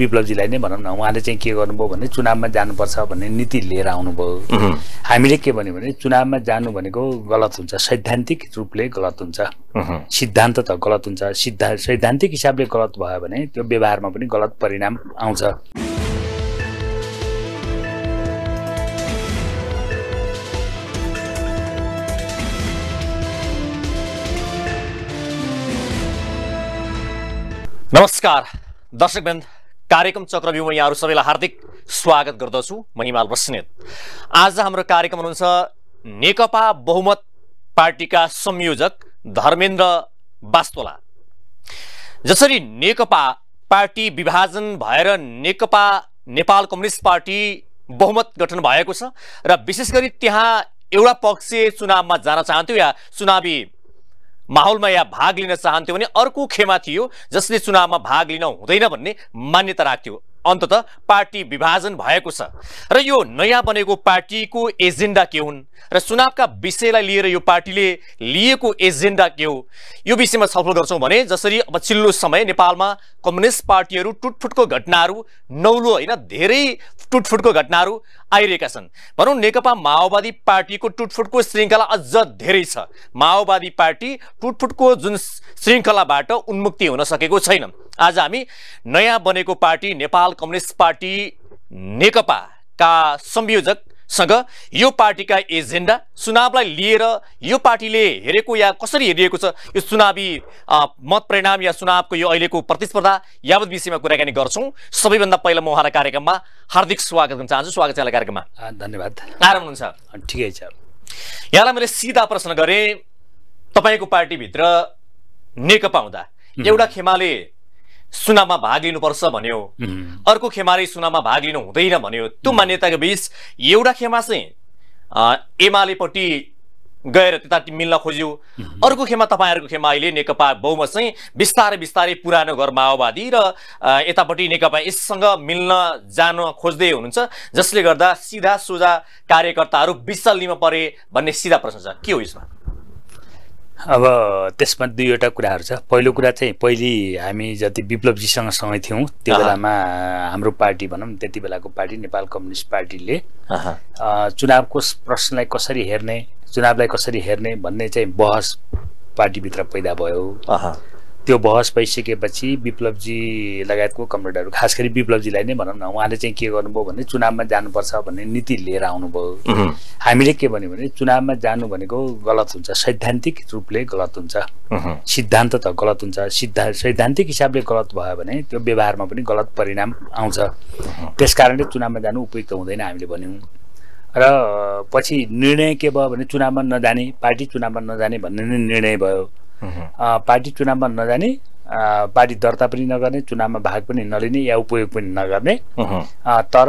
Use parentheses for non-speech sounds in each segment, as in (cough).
विप्लवजीलाई नै भनौँ न उहाँले चाहिँ के गर्नुभयो भने चुनावमा जानुपर्छ भन्ने नीति लिएर आउनुभयो हामीले के भन्यो भने चुनावमा जानु भनेको गलत हुन्छ सैद्धान्तिक रूपले गलत हुन्छ सिद्धान्त त गलत हुन्छ सिद्धा सैद्धान्तिक हिसाबले गलत भयो भने त्यो व्यवहारमा पनि गलत परिणाम आउँछ नमस्कार दर्शकबिन्द कार्यक्रम चक्रव्यूहमा यहाँहरू सबैलाई हार्दिक स्वागत गर्दछु म हिमाल बस्नेत आज हाम्रो कार्यक्रम हुनुहुन्छ नेकपा बहुमत पार्टीका संयोजक धर्मेन्द्र बास्तोला जसरी नेकपा पार्टी विभाजन भएर नेकपा नेपाल कम्युनिस्ट पार्टी बहुमत गठन भएको छ र विशेष गरी त्यहाँ एउटा पक्ष चुनावमा जान चाहन्थ्यो या चुनावी माहौलमा या भाग लिन चाहन्थ्यो भने अर्को खेमा थियो जसले चुनावमा भाग लिन हुँदैन भन्ने मान्यता राख्थ्यो अन्तत पार्टी विभाजन भएको छ र यो नयाँ बनेको पार्टीको एजेन्डा के हुन् र चुनावका विषयलाई लिएर यो पार्टीले लिएको एजेन्डा के हो यो विषयमा छलफल गर्छौँ भने जसरी अब चिल्लो समय नेपालमा कम्युनिस्ट पार्टीहरू टुटफुटको घटनाहरू नौलो होइन धेरै टुटफुटको घटनाहरू आइरहेका छन् भनौँ नेकपा माओवादी पार्टीको टुटफुटको श्रृङ्खला अझ धेरै छ माओवादी पार्टी टुटफुटको जुन श्रृङ्खलाबाट उन्मुक्ति हुन सकेको छैन आज हामी नयाँ बनेको पार्टी नेपाल कम्युनिस्ट पार्टी नेकपाका सँग यो पार्टीका एजेन्डा चुनावलाई लिएर यो पार्टीले हेरेको या कसरी हेरिएको छ यो चुनावी मत परिणाम या चुनावको यो अहिलेको प्रतिस्पर्धा यावत विषयमा कुराकानी गर्छौँ सबैभन्दा पहिला म उहाँलाई कार्यक्रममा हार्दिक स्वागत गर्न चाहन्छु स्वागत छ कार्यक्रममा धन्यवाद आराम हुनुहुन्छ ठिकै छ यहाँलाई मैले सिधा प्रश्न गरेँ तपाईँको पार्टीभित्र नेकपा हुँदा एउटा खेमाले सुनाममा भाग लिनुपर्छ भन्यो अर्को खेमाले सुनाममा भाग लिनु हुँदैन भन्यो त्यो मान्यताको बिच एउटा खेमा चाहिँ एमालेपट्टि गएर त्यता मिल्न खोज्यो अर्को खेमा तपाईँहरूको खेमा अहिले नेकपा बहुमत चाहिँ बिस्तारै बिस्तारै पुरानो घर माओवादी र यतापट्टि नेकपा यससँग मिल्न जान खोज्दै हुनुहुन्छ जसले गर्दा सिधा सोझा कार्यकर्ताहरू विचल्लीमा परे भन्ने सिधा प्रश्न छ के हो यसमा अब त्यसमा दुईवटा कुराहरू छ पहिलो कुरा चाहिँ पहिले हामी जति विप्लवजीसँग सँगै थियौँ त्यो बेलामा हाम्रो पार्टी भनौँ त्यति बेलाको पार्टी नेपाल कम्युनिस्ट पार्टीले चुनावको प्रश्नलाई कसरी हेर्ने चुनावलाई कसरी हेर्ने भन्ने चाहिँ बहस पार्टीभित्र पैदा भयो त्यो बहस भइसकेपछि विप्लवजी लगायतको कमरेडहरू खास गरी विप्लवजीलाई नै भनौँ न उहाँले चाहिँ के गर्नुभयो भने चुनावमा जानुपर्छ भन्ने नीति लिएर आउनुभयो हामीले के भन्यो भने चुनावमा जानु भनेको गलत हुन्छ सैद्धान्तिक रूपले गलत हुन्छ सिद्धान्त त गलत हुन्छ सिद्धा सैद्धान्तिक हिसाबले गलत भयो भने त्यो व्यवहारमा पनि गलत परिणाम आउँछ त्यस कारणले चुनावमा जानु उपयुक्त हुँदैन हामीले भन्यौँ र पछि निर्णय के भयो भने चुनावमा नजाने पार्टी चुनावमा नजाने भन्ने नै निर्णय भयो पार्टी चुनावमा नजाने पार्टी दर्ता पनि नगर्ने चुनावमा भाग पनि नलिने या उपयोग पनि नगर्ने तर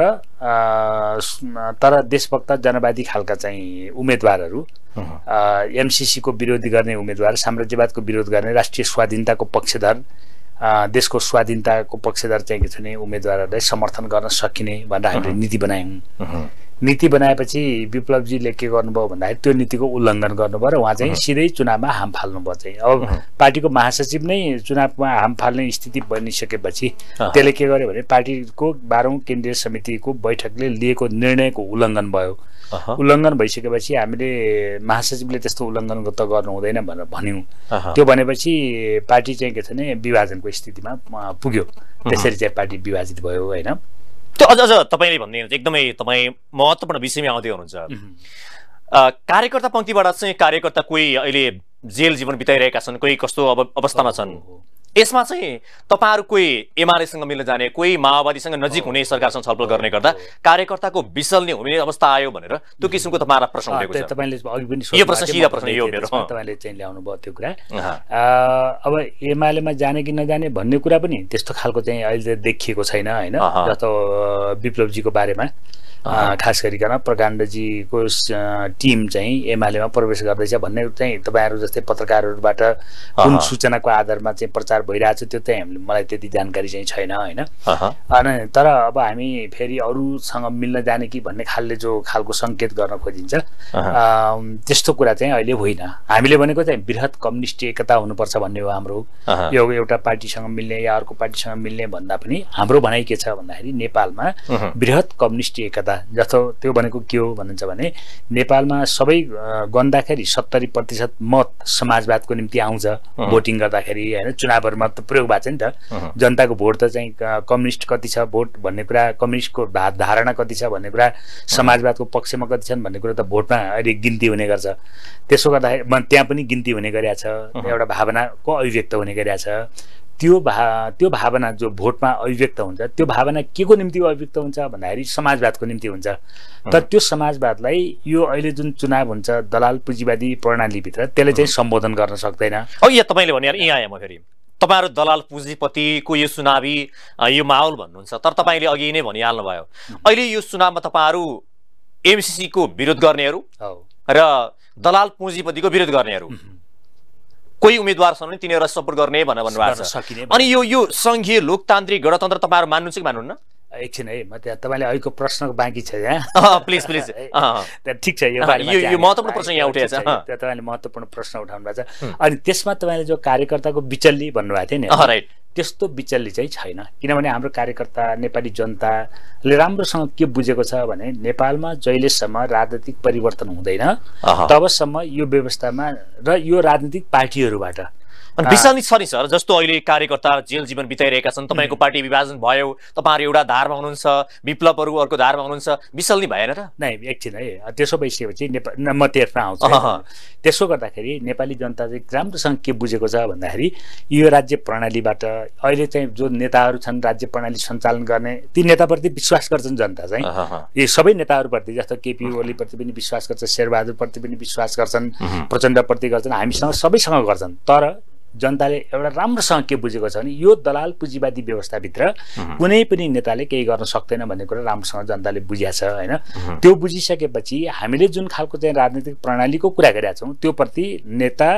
तर देशभक्त जनवादी खालका चाहिँ उम्मेदवारहरू एमसिसीको विरोध गर्ने उम्मेदवार साम्राज्यवादको विरोध गर्ने राष्ट्रिय स्वाधीनताको पक्षधर देशको स्वाधीनताको पक्षधर चाहिँ के छ भने उम्मेदवारहरूलाई समर्थन गर्न सकिने भनेर हामीले नीति बनायौँ नीति बनाएपछि विप्लवजीले के गर्नुभयो भन्दाखेरि त्यो नीतिको उल्लङ्घन गर्नुभयो र उहाँ चाहिँ सिधै चुनावमा हाम फाल्नुभयो चाहिँ अब पार्टीको महासचिव नै चुनावमा हाम फाल्ने स्थिति बनिसकेपछि त्यसले के गर्यो भने पार्टीको बाह्रौँ केन्द्रीय समितिको बैठकले लिएको निर्णयको उल्लङ्घन भयो उल्लङ्घन भइसकेपछि हामीले महासचिवले त्यस्तो उल्लङ्घन त गर्नु हुँदैन भनेर भन्यौँ त्यो भनेपछि पार्टी चाहिँ के छ भने विभाजनको स्थितिमा पुग्यो त्यसरी चाहिँ पार्टी विभाजित भयो होइन त्यो अझ अझ तपाईँले भनिदिनु एकदमै तपाईँ महत्त्वपूर्ण विषयमा आउँदै हुनुहुन्छ कार्यकर्ता पङ्क्तिबाट चाहिँ कार्यकर्ता कोही अहिले जेल जीवन बिताइरहेका छन् कोही कस्तो अब अवस्थामा छन् यसमा चाहिँ तपाईँहरू कोही एमआलएसँग मिल्न जाने कोही माओवादीसँग नजिक हुने सरकारसँग छलफल गर्ने गर्दा कार्यकर्ताको बिसल्ने हुने अवस्था आयो भनेर त्यो किसिमको तपाईँलाई प्रश्न तपाईँले अघि पनि तपाईँले चाहिँ ल्याउनु भयो त्यो कुरा अब एमालेमा जाने कि नजाने भन्ने कुरा पनि त्यस्तो खालको चाहिँ अहिले देखिएको छैन होइन जस्तो विप्लवजीको बारेमा खास गरिकन प्रकाण्डजीको टिम चाहिँ एमालेमा प्रवेश गर्दैछ भन्ने चाहिँ तपाईँहरू जस्तै पत्रकारहरूबाट कुन सूचनाको आधारमा चाहिँ प्रचार भइरहेको छ त्यो चाहिँ हामीले मलाई त्यति जानकारी चाहिँ छैन होइन अनि तर अब हामी फेरि अरूसँग मिल्न जाने कि भन्ने खालले जो खालको सङ्केत गर्न खोजिन्छ त्यस्तो कुरा चाहिँ अहिले होइन हामीले भनेको चाहिँ वृहत कम्युनिस्ट एकता हुनुपर्छ भन्ने हो हाम्रो यो एउटा पार्टीसँग मिल्ने या अर्को पार्टीसँग मिल्ने भन्दा पनि हाम्रो भनाइ के छ भन्दाखेरि नेपालमा वृहत कम्युनिस्ट एकता जस्तो त्यो भनेको के हो भन्नुहुन्छ भने नेपालमा सबै गन्दाखेरि सत्तरी प्रतिशत मत समाजवादको निम्ति आउँछ भोटिङ गर्दाखेरि होइन चुनावहरूमा त प्रयोग भएको छ नि त जनताको भोट त चाहिँ कम्युनिस्ट कति छ भोट भन्ने कुरा कम्युनिस्टको धारणा कति छ भन्ने कुरा समाजवादको पक्षमा कति छन् भन्ने कुरा त भोटमा अहिले गिन्ती हुने गर्छ त्यसो गर्दाखेरि त्यहाँ पनि गिन्ती हुने गरिरहेछ एउटा भावनाको अभिव्यक्त हुने गरिरहेछ त्यो भा त्यो भावना जो भोटमा अभिव्यक्त हुन्छ त्यो भावना के को निम्ति अभिव्यक्त हुन्छ भन्दाखेरि समाजवादको निम्ति हुन्छ तर त्यो समाजवादलाई यो अहिले जुन चुनाव हुन्छ दलाल पुँजीवादी प्रणालीभित्र त्यसले चाहिँ सम्बोधन गर्न सक्दैन अब यहाँ तपाईँले भने यहाँ आएँ म फेरि तपाईँहरू दलाल पुँजीपतिको यो चुनावी यो माहौल भन्नुहुन्छ तर तपाईँले अघि नै भनिहाल्नुभयो अहिले यो चुनावमा तपाईँहरू एमसिसीको विरोध गर्नेहरू र दलाल पुँजीपतिको विरोध गर्नेहरू कोही उम्मेद्वार छन् भने तिनीहरूलाई सपोर्ट गर्ने भनेर भन्नुभएको छ अनि यो यो सङ्घीय लोकतान्त्रिक गणतन्त्र तपाईँहरू मान्नु चाहिँ मान्नुहुन्न एकछिन है म त्यहाँ तपाईँले अहिलेको प्रश्नको बाँकी छ यहाँ प्लिज प्लिज त्यहाँ ठिक छ यो महत्त्वपूर्ण प्रश्न यहाँ उठेको छ त्यहाँ तपाईँले महत्त्वपूर्ण प्रश्न उठाउनु भएको छ अनि त्यसमा तपाईँले जो कार्यकर्ताको बिचल्ली भन्नुभएको थियो नि राइट त्यस्तो विचल्ली चाहिँ छैन किनभने हाम्रो कार्यकर्ता नेपाली जनताले राम्रोसँग के बुझेको छ भने नेपालमा जहिलेसम्म राजनीतिक परिवर्तन हुँदैन तबसम्म यो व्यवस्थामा र यो राजनीतिक पार्टीहरूबाट अनि विशाली छ नि सर जस्तो अहिले कार्यकर्ता जेल जीवन बिताइरहेका छन् तपाईँको पार्टी विभाजन भयो तपाईँहरू एउटा धारमा हुनुहुन्छ विप्लवहरू अर्को धारमा हुनुहुन्छ विशाल्ने भएन र नै एकछिन है त्यसो भइसकेपछि नेपाल म तेर्फ आउँछु त्यसो गर्दाखेरि नेपाली जनता चाहिँ राम्रोसँग के बुझेको छ भन्दाखेरि यो राज्य प्रणालीबाट अहिले चाहिँ जो नेताहरू छन् राज्य प्रणाली सञ्चालन गर्ने ती नेताप्रति विश्वास गर्छन् जनता चाहिँ यी सबै नेताहरूप्रति जस्तो केपी ओलीप्रति पनि विश्वास गर्छ शेरबहादुरप्रति पनि विश्वास गर्छन् प्रचण्डप्रति गर्छन् हामीसँग सबैसँग गर्छन् तर जनताले एउटा राम्रोसँग के बुझेको छ भने यो दलाल पुँजीवादी व्यवस्थाभित्र कुनै पनि नेताले केही गर्न सक्दैन भन्ने कुरा राम्रोसँग जनताले बुझिया छ होइन त्यो बुझिसकेपछि हामीले जुन खालको चाहिँ राजनीतिक प्रणालीको कुरा गरेका छौँ त्योप्रति नेता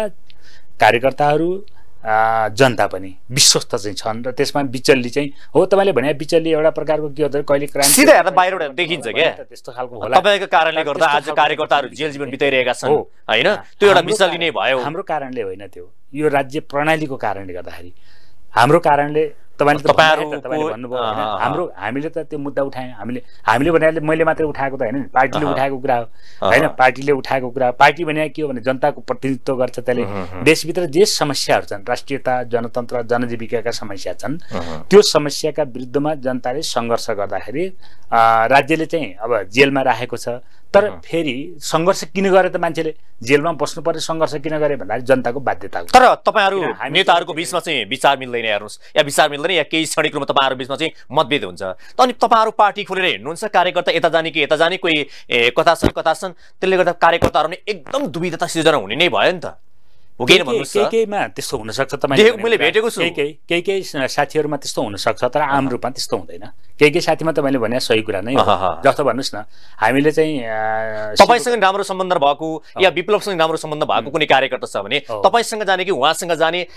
कार्यकर्ताहरू जनता पनि विश्वस्त चाहिँ छन् र त्यसमा बिचल्ली चाहिँ हो तपाईँले भने बिचल्ली एउटा प्रकारको के हो कहिले क्राइम सिधै हेर्दा बाहिरबाट देखिन्छ क्या त्यस्तो खालको होला तपाईँको कारणले गर्दा आज कार्यकर्ताहरू जेल जीवन बिताइरहेका छन् होइन त्यो एउटा बिचल्ली नै भयो हाम्रो कारणले होइन त्यो यो राज्य प्रणालीको कारणले गर्दाखेरि हाम्रो कारणले तपाईँले भन्नुभयो हाम्रो हामीले त त्यो मुद्दा उठायौँ हामीले हामीले भने मैले मात्रै उठाएको त होइन पार्टीले उठाएको कुरा हो होइन पार्टीले उठाएको कुरा पार्टी भने के हो भने जनताको प्रतिनिधित्व गर्छ त्यसले देशभित्र जे समस्याहरू छन् राष्ट्रियता जनतन्त्र जनजीविकाका समस्या छन् त्यो समस्याका विरुद्धमा जनताले सङ्घर्ष गर्दाखेरि राज्यले चाहिँ अब जेलमा राखेको छ तर फेरि सङ्घर्ष किन गरे त मान्छेले जेलमा बस्नु पर्ने सङ्घर्ष किन गरे भन्दाखेरि जनताको बाध्यता तर तपाईँहरू नेताहरूको बिचमा चाहिँ विचार मिल्दैन हेर्नुहोस् या विचार मिल्दैन या केही क्षणिक रूपमा तपाईँहरू बिचमा चाहिँ मतभेद हुन्छ त अनि तपाईँहरू पार्टी खोलेर हिँड्नुहुन्छ कार्यकर्ता यता जाने कि यता जाने कोही कथा छन् कथा छन् त्यसले गर्दा कार्यकर्ताहरू नै एकदम दुविधता सिर्जना हुने नै भयो नि त हो कि केही केहीमा त्यस्तो हुनसक्छ मैले भेटेको छु केही केही केही साथीहरूमा त्यस्तो हुनसक्छ तर आम रूपमा त्यस्तो हुँदैन केही केही साथीमा तपाईँले भने सही कुरा नै जस्तो भन्नुहोस् न हामीले चाहिँ तपाईँसँग राम्रो सम्बन्ध भएको या विप्लवसँग राम्रो सम्बन्ध भएको कुनै कार्यकर्ता छ भने तपाईँसँग जाने कि उहाँसँग जाने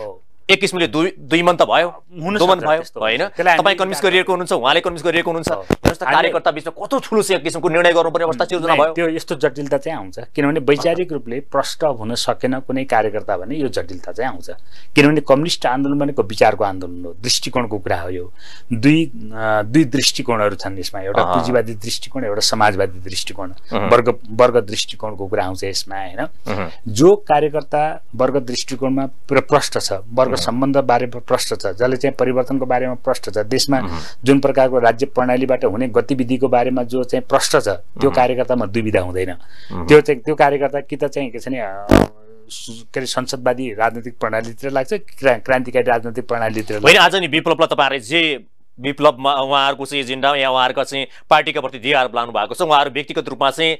एक किसिमले दुई दुई मन त भयो दुई मन भयो होइन तपाईँ कन्भिन्स गरिरहेको हुनुहुन्छ उहाँले कन्भिन्स गरिरहेको हुनुहुन्छ जस्तो कार्यकर्ता बिचमा कस्तो ठुलो चाहिँ किसिमको निर्णय गर्नुपर्ने अवस्था सिर्जना भयो त्यो यस्तो जटिलता चाहिँ आउँछ किनभने वैचारिक रूपले प्रष्ट हुन सकेन कुनै कार्यकर्ता भने यो जटिलता चाहिँ आउँछ किनभने कम्युनिस्ट आन्दोलन भनेको विचारको आन्दोलन हो दृष्टिकोणको कुरा हो यो दुई दुई दृष्टिकोणहरू छन् यसमा एउटा पुँजीवादी दृष्टिकोण एउटा समाजवादी दृष्टिकोण वर्ग वर्ग दृष्टिकोणको कुरा आउँछ यसमा होइन जो कार्यकर्ता वर्ग दृष्टिकोणमा प्रष्ट छ वर्ग सम्बन्ध बारेमा प्रष्ट छ जसले चाहिँ परिवर्तनको बारेमा प्रष्ट छ देशमा जुन प्रकारको राज्य प्रणालीबाट हुने गतिविधिको बारेमा जो चाहिँ प्रष्ट छ त्यो कार्यकर्तामा दुविधा हुँदैन त्यो चाहिँ त्यो कार्यकर्ता कि त चाहिँ के छ नि के अरे संसदवादी राजनैतिक प्रणालीतिर लाग्छ क्रान्तिकारी राजनैतिक प्रणालीतिर होइन आज नि विप्लवलाई तपाईँहरूले जे विप्लवमा उहाँहरूको चाहिँ एजेन्डा या उहाँहरूको चाहिँ पार्टीको प्रति जे आरोप लानु भएको छ उहाँहरू व्यक्तिगत रूपमा चाहिँ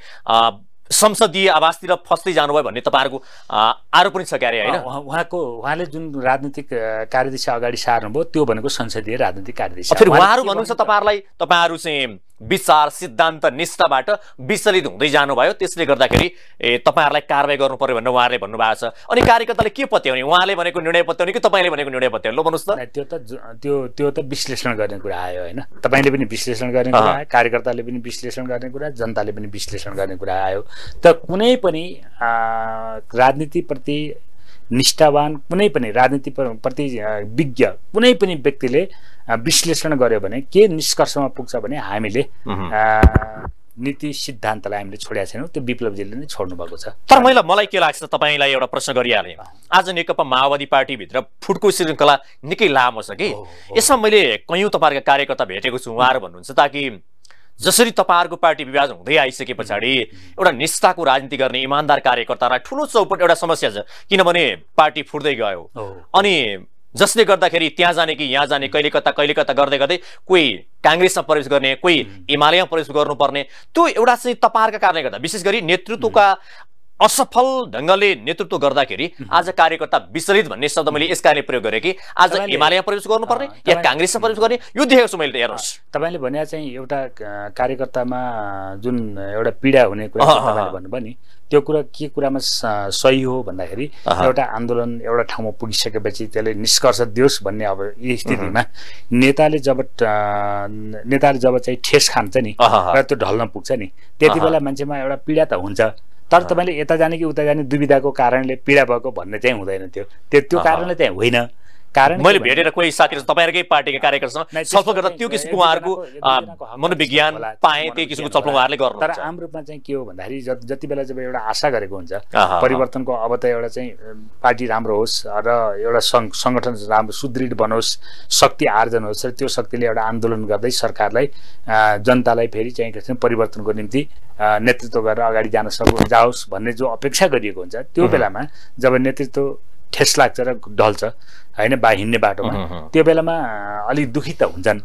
संसदीय आवासतिर फस्दै जानुभयो भन्ने तपाईँहरूको आरोप पनि छ क्यारे होइन उहाँको उहाँले जुन राजनीतिक कार्यदिशा अगाडि सार्नुभयो त्यो भनेको संसदीय राजनीतिक कार्यदिशा फेरि उहाँहरू भन्नुहुन्छ तपाईँहरूलाई तपाईँहरू चाहिँ विचार सिद्धान्त निष्ठाबाट विचलित हुँदै जानुभयो त्यसले गर्दाखेरि ए तपाईँहरूलाई कारवाही गर्नु पऱ्यो भनेर उहाँले भन्नुभएको छ अनि कार्यकर्ताले के पत्याउने उहाँले भनेको निर्णय पत्याउने कि तपाईँले भनेको निर्णय पत्याउने ल भन्नुहोस् त त्यो त त्यो त्यो त विश्लेषण गर्ने कुरा आयो होइन तपाईँले पनि विश्लेषण गर्ने कुरा आयो कार्यकर्ताले पनि विश्लेषण गर्ने कुरा जनताले पनि विश्लेषण गर्ने कुरा आयो त कुनै पनि राजनीतिप्रति निष्ठावान कुनै पनि राजनीति प्रति विज्ञ कुनै पनि व्यक्तिले विश्लेषण गर्यो भने के निष्कर्षमा पुग्छ भने हामीले नीति सिद्धान्तलाई हामीले छोडेका छैनौँ त्यो विप्लवजीले नै छोड्नु भएको छ तर मैले मलाई के लाग्छ तपाईँलाई एउटा प्रश्न गरिहालेँ आज नेकपा माओवादी पार्टीभित्र फुटको श्रृङ्खला निकै लामो छ कि यसमा मैले कयौँ तपाईँहरूका कार्यकर्ता भेटेको छु उहाँहरू भन्नुहुन्छ ताकि जसरी तपाईँहरूको पार्टी विवाद हुँदै आइसके पछाडि एउटा निष्ठाको राजनीति गर्ने इमान्दार कार्यकर्तालाई ठुलो चौपट एउटा समस्या छ किनभने पार्टी फुट्दै गयो अनि जसले गर्दाखेरि त्यहाँ जाने कि यहाँ जाने कहिले कता कहिले कता गर्दै गर्दै कोही काङ्ग्रेसमा प्रवेश गर्ने कोही हिमालयमा प्रवेश गर्नुपर्ने त्यो एउटा चाहिँ तपाईँहरूका कारणले गर्दा विशेष गरी नेतृत्वका असफल ढङ्गले नेतृत्व गर्दाखेरि आज कार्यकर्ता विचलित भन्ने शब्द मैले यस कारणले प्रयोग गरेँ कि आज हिमालयमा प्रवेश गर्नुपर्ने या काङ्ग्रेसमा प्रवेश गर्ने यो देखेको छु मैले हेर्नुहोस् तपाईँले भने चाहिँ एउटा कार्यकर्तामा जुन एउटा पीडा हुने कुरा भन्नुभयो नि त्यो कुरा के कुरामा सही हो भन्दाखेरि एउटा आन्दोलन एउटा ठाउँमा पुगिसकेपछि त्यसले निष्कर्ष दियोस् भन्ने अब यी स्थितिमा नेताले जब नेताले जब चाहिँ ठेस खान्छ नि र त्यो ढल्न पुग्छ नि त्यति बेला मान्छेमा एउटा पीडा त हुन्छ तर तपाईँले यता जाने कि उता जाने दुविधाको कारणले पीडा भएको भन्ने चाहिँ हुँदैन थियो त्यो त्यो कारणले चाहिँ होइन कारण मैले भेटेर कोही साथीहरू तपाईँहरूकै पार्टीका कार्यकर्तासँग छलफल गर्दा त्यो किसिमको उहाँहरूको मनोविज्ञान पाएँ त्यही किसिमको छलफल उहाँहरूले गर्नु तर आम रूपमा चाहिँ के हो भन्दाखेरि जति बेला जब एउटा आशा गरेको हुन्छ परिवर्तनको अब त एउटा चाहिँ पार्टी राम्रो होस् र एउटा सङ्घ सङ्गठन राम्रो सुदृढ बनोस् शक्ति आर्जन होस् र त्यो शक्तिले एउटा आन्दोलन गर्दै सरकारलाई जनतालाई फेरि चाहिँ के परिवर्तनको निम्ति नेतृत्व गरेर अगाडि जान सक जाओस् भन्ने जो अपेक्षा गरिएको हुन्छ त्यो बेलामा जब नेतृत्व ठेस लाग्छ र ढल्छ होइन बा हिँड्ने बाटोमा त्यो बेलामा अलिक दुखी त हुन्छन्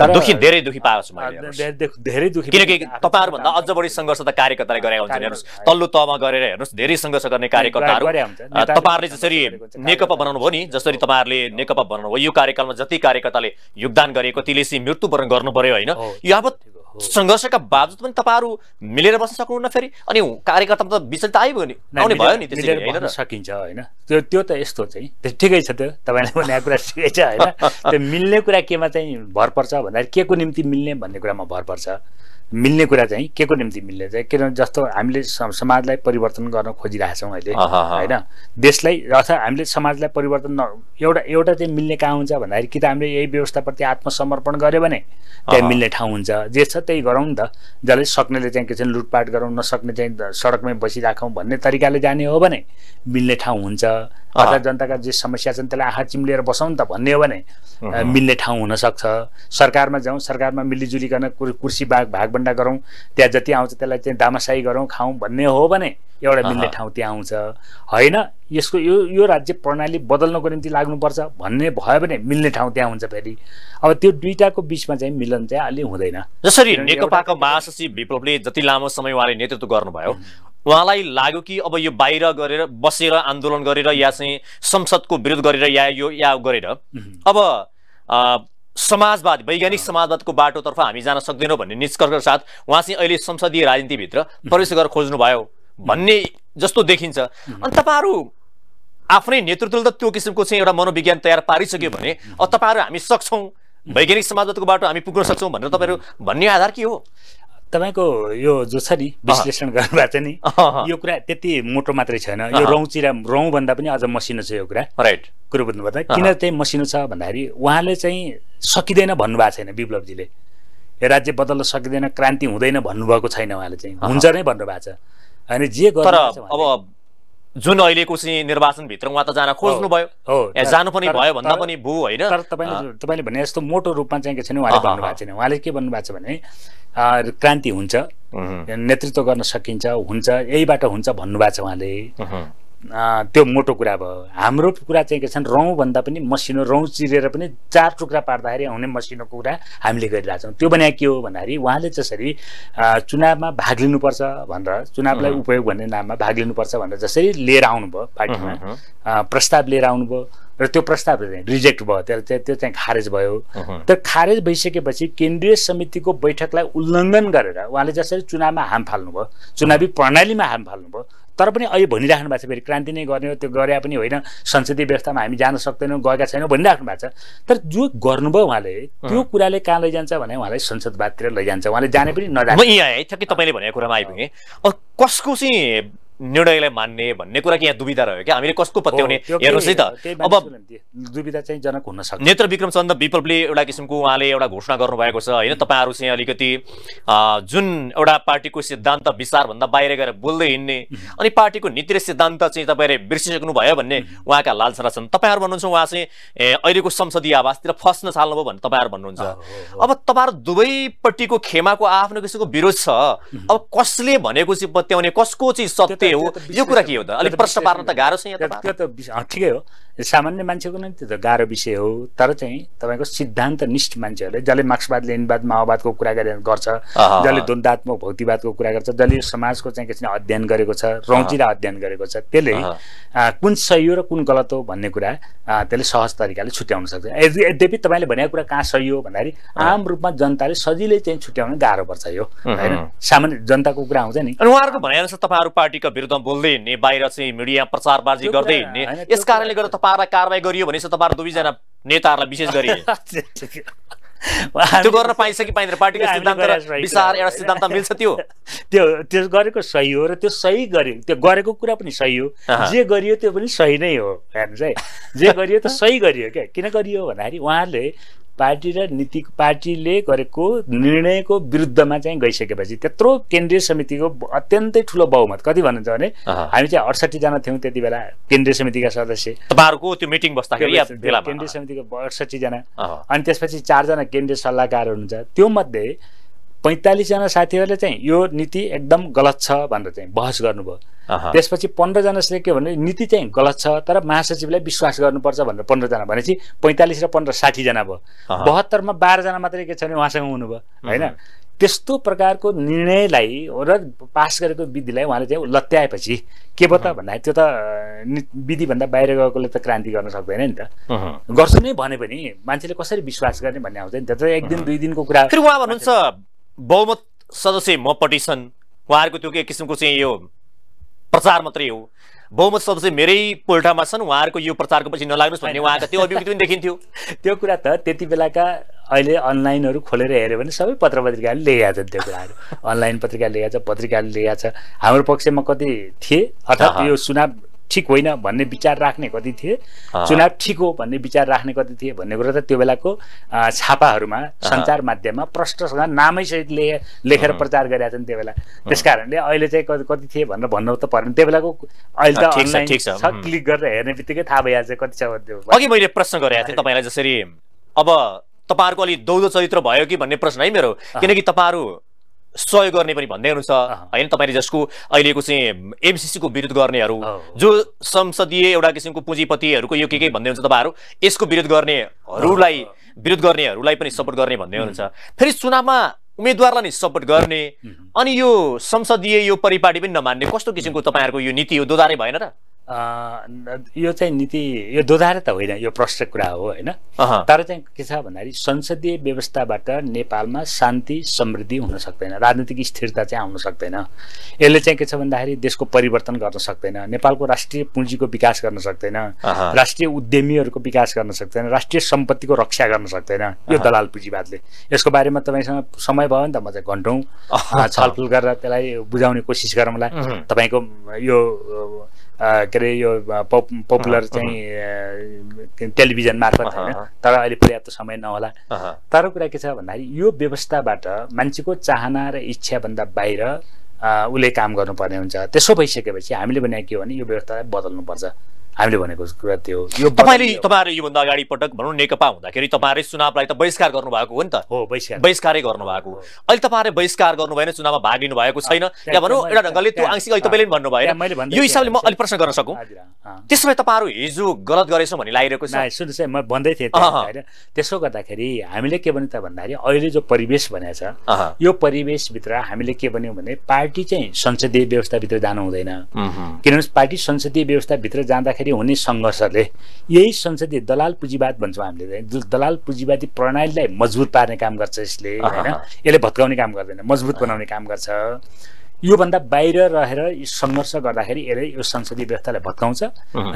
तर दुखी धेरै दुखी पाएको छु धेरै दुखी किनकि तपाईँहरूभन्दा अझ बढी सङ्घर्ष त कार्यकर्ताले गरेका हुन्छन् हेर्नुहोस् तल्लो तहमा गरेर हेर्नुहोस् धेरै सङ्घर्ष गर्ने कार्यकर्ताहरू तपाईँहरूले जसरी नेकपा बनाउनु भयो नि जसरी तपाईँहरूले नेकपा बनाउनु भयो यो कार्यकालमा जति कार्यकर्ताले योगदान गरेको त्यसले चाहिँ मृत्युवरण गर्नु पर्यो होइन अब सङ्घर्षका बावजुद पनि तपाईँहरू मिलेर बस्न सक्नुहुन्न फेरि अनि कार्यकर्ता त विचलित आइपुग्यो नि आउने भयो नि सकिन्छ होइन त्यो त्यो त यस्तो चाहिँ ठिकै छ त्यो तपाईँलाई भनेको कुरा ठिकै छ होइन त्यो मिल्ने कुरा केमा चाहिँ भर पर्छ भन्दाखेरि के को निम्ति मिल्ने भन्ने कुरामा भर पर्छ मिल्ने कुरा चाहिँ के को निम्ति मिल्ने चाहिँ किनभने जस्तो हामीले समाजलाई परिवर्तन गर्न खोजिरहेछौँ अहिले होइन देशलाई अथवा हामीले समाजलाई परिवर्तन न एउटा एउटा चाहिँ मिल्ने कहाँ हुन्छ भन्दाखेरि कि त हामीले यही व्यवस्थाप्रति आत्मसमर्पण गऱ्यो भने त्यहाँ मिल्ने ठाउँ हुन्छ जे छ त्यही गरौँ नि त जसले सक्नेले चाहिँ के छ लुटपाट गरौँ नसक्ने चाहिँ सडकमै बसिराखौँ भन्ने तरिकाले जाने हो भने मिल्ने ठाउँ हुन्छ अर्थात् जनताका जे समस्या छन् त्यसलाई आँखा चिम्लिएर बसौँ नि त भन्ने हो भने मिल्ने ठाउँ हुनसक्छ सरकारमा जाउँ सरकारमा गर्न कुर्सी बाघ भाग बागबन्डा गरौँ त्यहाँ जति आउँछ त्यसलाई चाहिँ दामासाई गरौँ खाउँ भन्ने हो भने एउटा मिल्ने ठाउँ त्यहाँ आउँछ होइन यसको यो यो राज्य प्रणाली बदल्नको निम्ति लाग्नुपर्छ भन्ने भयो भने मिल्ने ठाउँ त्यहाँ हुन्छ फेरि अब त्यो दुइटाको बिचमा चाहिँ मिलन चाहिँ अलि हुँदैन जसरी नेकपाको महासचिव विप्लवले जति लामो समय उहाँले नेतृत्व गर्नुभयो उहाँलाई लाग्यो कि अब यो बाहिर गरेर बसेर आन्दोलन गरेर या चाहिँ संसदको विरोध गरेर या यो या गरेर अब समाजवाद वैज्ञानिक समाजवादको बाटोतर्फ हामी जान सक्दैनौँ भन्ने निष्कर्षको साथ उहाँ चाहिँ अहिले संसदीय राजनीतिभित्र प्रवेश गरेर खोज्नुभयो भन्ने जस्तो देखिन्छ अनि तपाईँहरू आफ्नै नेतृत्वले त त्यो किसिमको चाहिँ एउटा मनोविज्ञान तयार पारिसक्यो भने अब तपाईँहरू हामी सक्छौँ वैज्ञानिक समाजवादको बाटो हामी पुग्न सक्छौँ भनेर तपाईँहरू भन्ने आधार के हो तपाईँको यो जो छ नि विश्लेषण गर्नुभएको छ नि यो कुरा त्यति मोटो मात्रै छैन यो रौँचिरा रौँ भन्दा पनि अझ मसिनो छ यो कुरा राइट कुरो बुझ्नुभयो किन चाहिँ मसिनो छ भन्दाखेरि उहाँले चाहिँ सकिँदैन भन्नुभएको छैन विप्लवजीले राज्य बदल्न सकिँदैन क्रान्ति हुँदैन भन्नुभएको छैन उहाँले चाहिँ हुन्छ नै भन्नुभएको छ अनि जे गर्नु अब जुन अहिलेको चाहिँ निर्वाचनभित्र उहाँ त जान खोज्नुभयो जानु पनि भयो भन्दा पनि भू होइन तर तपाईँले तपाईँले भने जस्तो मोटो रूपमा चाहिँ के छैन उहाँले भन्नुभएको छैन उहाँले के भन्नुभएको छ भने क्रान्ति हुन्छ नेतृत्व गर्न सकिन्छ हुन्छ यहीबाट हुन्छ भन्नुभएको छ उहाँले त्यो मोटो कुरा भयो हाम्रो कुरा चाहिँ के छन् रौँभन्दा पनि मसिनो रौँ चिरेर पनि चार टुक्रा पार्दाखेरि आउने मसिनोको कुरा हामीले गरिरहेछौँ त्यो भने के हो भन्दाखेरि उहाँले जसरी चुनावमा भाग लिनुपर्छ भनेर चुनावलाई उपयोग भन्ने नाममा भाग लिनुपर्छ भनेर जसरी लिएर आउनुभयो पार्टीमा प्रस्ताव लिएर आउनुभयो र त्यो प्रस्ताव रिजेक्ट भयो त्यसलाई त्यो चाहिँ खारेज भयो त्यो खारेज भइसकेपछि केन्द्रीय समितिको बैठकलाई उल्लङ्घन गरेर उहाँले जसरी चुनावमा हाम फाल्नुभयो चुनावी प्रणालीमा हाम फाल्नुभयो तर पनि अहिले भनिराख्नु भएको छ फेरि क्रान्ति नै गर्ने हो त्यो गरे पनि होइन संसदीय व्यवस्थामा हामी जान सक्दैनौँ गएका छैनौँ भनिराख्नु भएको छ तर जो गर्नुभयो उहाँले त्यो कुराले कहाँ लैजान्छ भने उहाँलाई संसदबाटतिर लैजान्छ उहाँले जाने पनि नजाने यहाँ कि तपाईँले भनेको कुरामा आइपुगेँ कसको चाहिँ निर्णयलाई मान्ने भन्ने कुरा कि यहाँ दुविधा रह्यो क्या हामीले कसको पत्याउने हेर्नुहोस् है त अब दुविधा चाहिँ जनक हुन सक्छ नेत्र विक्रम चन्द विप्लवले एउटा किसिमको उहाँले एउटा घोषणा गर्नुभएको छ होइन तपाईँहरू चाहिँ अलिकति जुन एउटा पार्टीको सिद्धान्त विचारभन्दा बाहिर गएर बोल्दै हिँड्ने अनि पार्टीको नीति र सिद्धान्त चाहिँ तपाईँले बिर्सिसक्नु भयो भन्ने उहाँका लालसरा छन् तपाईँहरू भन्नुहुन्छ उहाँ चाहिँ अहिलेको संसदीय आवासतिर फस्न थाल्नुभयो भने तपाईँहरू भन्नुहुन्छ अब तपाईँहरू दुवैपट्टिको खेमाको आफ्नो किसिमको विरोध छ अब कसले भनेको चाहिँ पत्याउने कसको चाहिँ सत्य के हो यो कुरा के हो त अलिक प्रश्न पार्न त गाह्रो छ त्यो त ठिकै हो सामान्य मान्छेको नै त्यो त गाह्रो विषय हो तर चाहिँ तपाईँको सिद्धान्त निष्ठ मान्छेहरूले जसले मार्क्सवाद लेनवाद माओवादको कुरा गरेर गर्छ जसले द्वन्दात्मक भौतिवादको कुरा गर्छ जसले समाजको चाहिँ किसिम अध्ययन गरेको छ रौँचिला अध्ययन गरेको छ त्यसले कुन सही हो र कुन गलत हो भन्ने कुरा त्यसले सहज तरिकाले छुट्याउन सक्छ यद्यपि तपाईँले भनेको कुरा कहाँ सही हो भन्दाखेरि आम रूपमा जनताले सजिलै चाहिँ छुट्याउन गाह्रो पर्छ यो होइन सामान्य जनताको कुरा आउँछ नि उहाँहरूको भनाइ अनुसार तपाईँहरू पार्टीको विरुद्धमा बोल्दै हिँड्ने बाहिर चाहिँ मिडिया प्रचारबाजी गर्दै हिँड्ने यस कारणले गर्दा तपाईँहरूलाई कारवाही गरियो भने चाहिँ तपाईँहरू दुवैजना नेताहरूलाई विशेष गरी (laughs) त्यो गर्न पाइन्छ कि पाइँदैन पार्टीको सिद्धान्त विचार एउटा सिद्धान्त मिल्छ त्यो (laughs) त्यो त्यो गरेको सही हो र त्यो सही गर्यो त्यो गरेको कुरा पनि सही हो जे गरियो त्यो पनि सही नै हो हेर्नुहोस् है जे (laughs) गरियो त सही गरियो क्या किन गरियो भन्दाखेरि उहाँहरूले पार्टी र नीति पार्टीले गरेको निर्णयको विरुद्धमा चाहिँ गइसकेपछि त्यत्रो केन्द्रीय समितिको अत्यन्तै ठुलो बहुमत कति भन्नुहुन्छ भने हामी चाहिँ अडसठीजना थियौँ त्यति बेला केन्द्रीय समितिका सदस्य तपाईँहरूको त्यो मिटिङ बस्दाखेरि केन्द्रीय समितिको अडसठीजना अनि त्यसपछि चारजना केन्द्रीय सल्लाहकार हुनुहुन्छ त्यो मध्ये पैँतालिसजना साथीहरूले चाहिँ यो नीति एकदम गलत छ भनेर चाहिँ बहस गर्नुभयो त्यसपछि पन्ध्रजनाले के भन्नु नीति चाहिँ गलत छ तर महासचिवलाई विश्वास गर्नुपर्छ भनेर पन्ध्रजना भनेपछि पैँतालिस र पन्ध्र साठीजना भयो बहत्तरमा बाह्रजना मात्रै के छ भने उहाँसँग हुनुभयो होइन त्यस्तो प्रकारको निर्णयलाई र पास गरेको विधिलाई उहाँले चाहिँ लत्याएपछि के भयो त भन्दाखेरि त्यो त विधिभन्दा बाहिर गएकोले त क्रान्ति गर्न सक्दैन नि त गर्छ नै भने पनि मान्छेले कसरी विश्वास गर्ने भन्ने आउँछ नि त एक दिन दुई दिनको कुरा फेरि उहाँ भन्नुहुन्छ बहुमत सदस्य मपट्टि छन् उहाँहरूको त्यो के किसिमको चाहिँ यो प्रचार मात्रै हो बहुमत सदस्य मेरै पोल्टामा छन् उहाँहरूको यो प्रचारको पछि नलाग्नुहोस् भन्ने उहाँको त्यो अभिव्यक्ति पनि देखिन्थ्यो (laughs) त्यो कुरा त त्यति बेलाका अहिले अनलाइनहरू खोलेर हेऱ्यो भने सबै पत्र पत्रिकाले लेखेका छन् त्यो कुराहरू (laughs) अनलाइन पत्रिकाले ल्याएको छ पत्रिकाले ल्याएको छ हाम्रो पक्षमा कति थिए अर्थात् यो चुनाव ठिक होइन भन्ने विचार राख्ने कति थिए चुनाव ठिक हो भन्ने विचार राख्ने कति थिए भन्ने कुरा त त्यो बेलाको छापाहरूमा सञ्चार माध्यममा प्रष्टसँग नामैसहित लेखे लेखेर प्रचार गरेका थिए त्यो बेला त्यस कारणले अहिले चाहिँ कति कति थिए भनेर भन्नु त परेन त्यो बेलाको अहिले त अनलाइन छ क्लिक गरेर हेर्ने बित्तिकै थाहा भइहाल्छ कति छ अघि मैले प्रश्न गरेको थिएँ तपाईँलाई जसरी अब तपाईँहरूको अलिक दौदो चरित्र भयो कि भन्ने प्रश्न है मेरो किनकि तपाईँहरू सहयोग गर्ने पनि भन्दै हुनुहुन्छ होइन तपाईँले जसको अहिलेको चाहिँ एमसिसीको विरोध गर्नेहरू जो संसदीय एउटा किसिमको पुँजीपतिहरूको यो के के भन्दै हुन्छ तपाईँहरू यसको विरोध गर्नेहरूलाई विरोध गर्नेहरूलाई पनि सपोर्ट गर्ने भन्दै हुनुहुन्छ फेरि चुनावमा उम्मेद्वारलाई नि सपोर्ट गर्ने अनि यो संसदीय यो परिपाटी पनि नमान्ने कस्तो किसिमको तपाईँहरूको यो नीति हो दोधारै भएन र यो चाहिँ नीति यो दोधारे त होइन यो प्रश्न कुरा हो होइन तर चाहिँ के छ भन्दाखेरि संसदीय व्यवस्थाबाट नेपालमा शान्ति समृद्धि हुन सक्दैन राजनीतिक स्थिरता चाहिँ आउन सक्दैन यसले चाहिँ के छ भन्दाखेरि देशको परिवर्तन गर्न सक्दैन नेपालको राष्ट्रिय पुँजीको विकास गर्न सक्दैन राष्ट्रिय उद्यमीहरूको विकास गर्न सक्दैन राष्ट्रिय सम्पत्तिको रक्षा गर्न सक्दैन यो दलाल पुँजीवादले यसको बारेमा तपाईँसँग समय भयो नि त म चाहिँ घन्टौँ छलफल गरेर त्यसलाई बुझाउने कोसिस गरौँला तपाईँको यो के अरे यो पप पपुलर चाहिँ टेलिभिजन मार्फत होइन तर अहिले पर्याप्त समय नहोला तर कुरा के छ भन्दाखेरि यो व्यवस्थाबाट मान्छेको चाहना र इच्छाभन्दा बाहिर उसले काम गर्नुपर्ने हुन्छ त्यसो भइसकेपछि हामीले भने के हो भने यो व्यवस्थालाई बदल्नुपर्छ हामीले भनेको कुरा त्यो यो तपाईँले तपाईँहरू योभन्दा अगाडि पटक भनौँ नेकपा हुँदाखेरि तपाईँहरूले चुनावलाई त बहिष्कार गर्नुभएको हो नि त हो बहिष्कार बहिष्कारै गर्नुभएको अहिले तपाईँहरूले बहिष्कार गर्नु भएन चुनावमा भाग लिनु भएको छैन या भनौँ एउटा ढङ्गले त्यो आंशिक अहिले तपाईँले पनि भन्नुभयो यो हिसाबले म अलिक प्रश्न गर्न सकौँ त्यसो भए तपाईँहरू हिजो गलत गरेछ भन्ने लागिरहेको छ सुन्नुहोस् म भन्दै थिएँ त्यसो गर्दाखेरि हामीले के भन्यो त भन्दाखेरि अहिले जो परिवेश भनेको छ यो परिवेशभित्र हामीले के भन्यौँ भने पार्टी चाहिँ संसदीय व्यवस्थाभित्र जानु हुँदैन किनभने पार्टी संसदीय व्यवस्थाभित्र जाँदाखेरि गर्दाखेरि हुने सङ्घर्षले यही संसदीय दलाल पुँजीवाद भन्छौँ हामीले दलाल पुँजीवादी प्रणालीलाई मजबुत पार्ने काम गर्छ यसले होइन यसले भत्काउने काम गर्दैन मजबुत बनाउने काम गर्छ योभन्दा बाहिर रहेर सङ्घर्ष गर्दाखेरि यसले यो संसदीय व्यवस्थालाई भत्काउँछ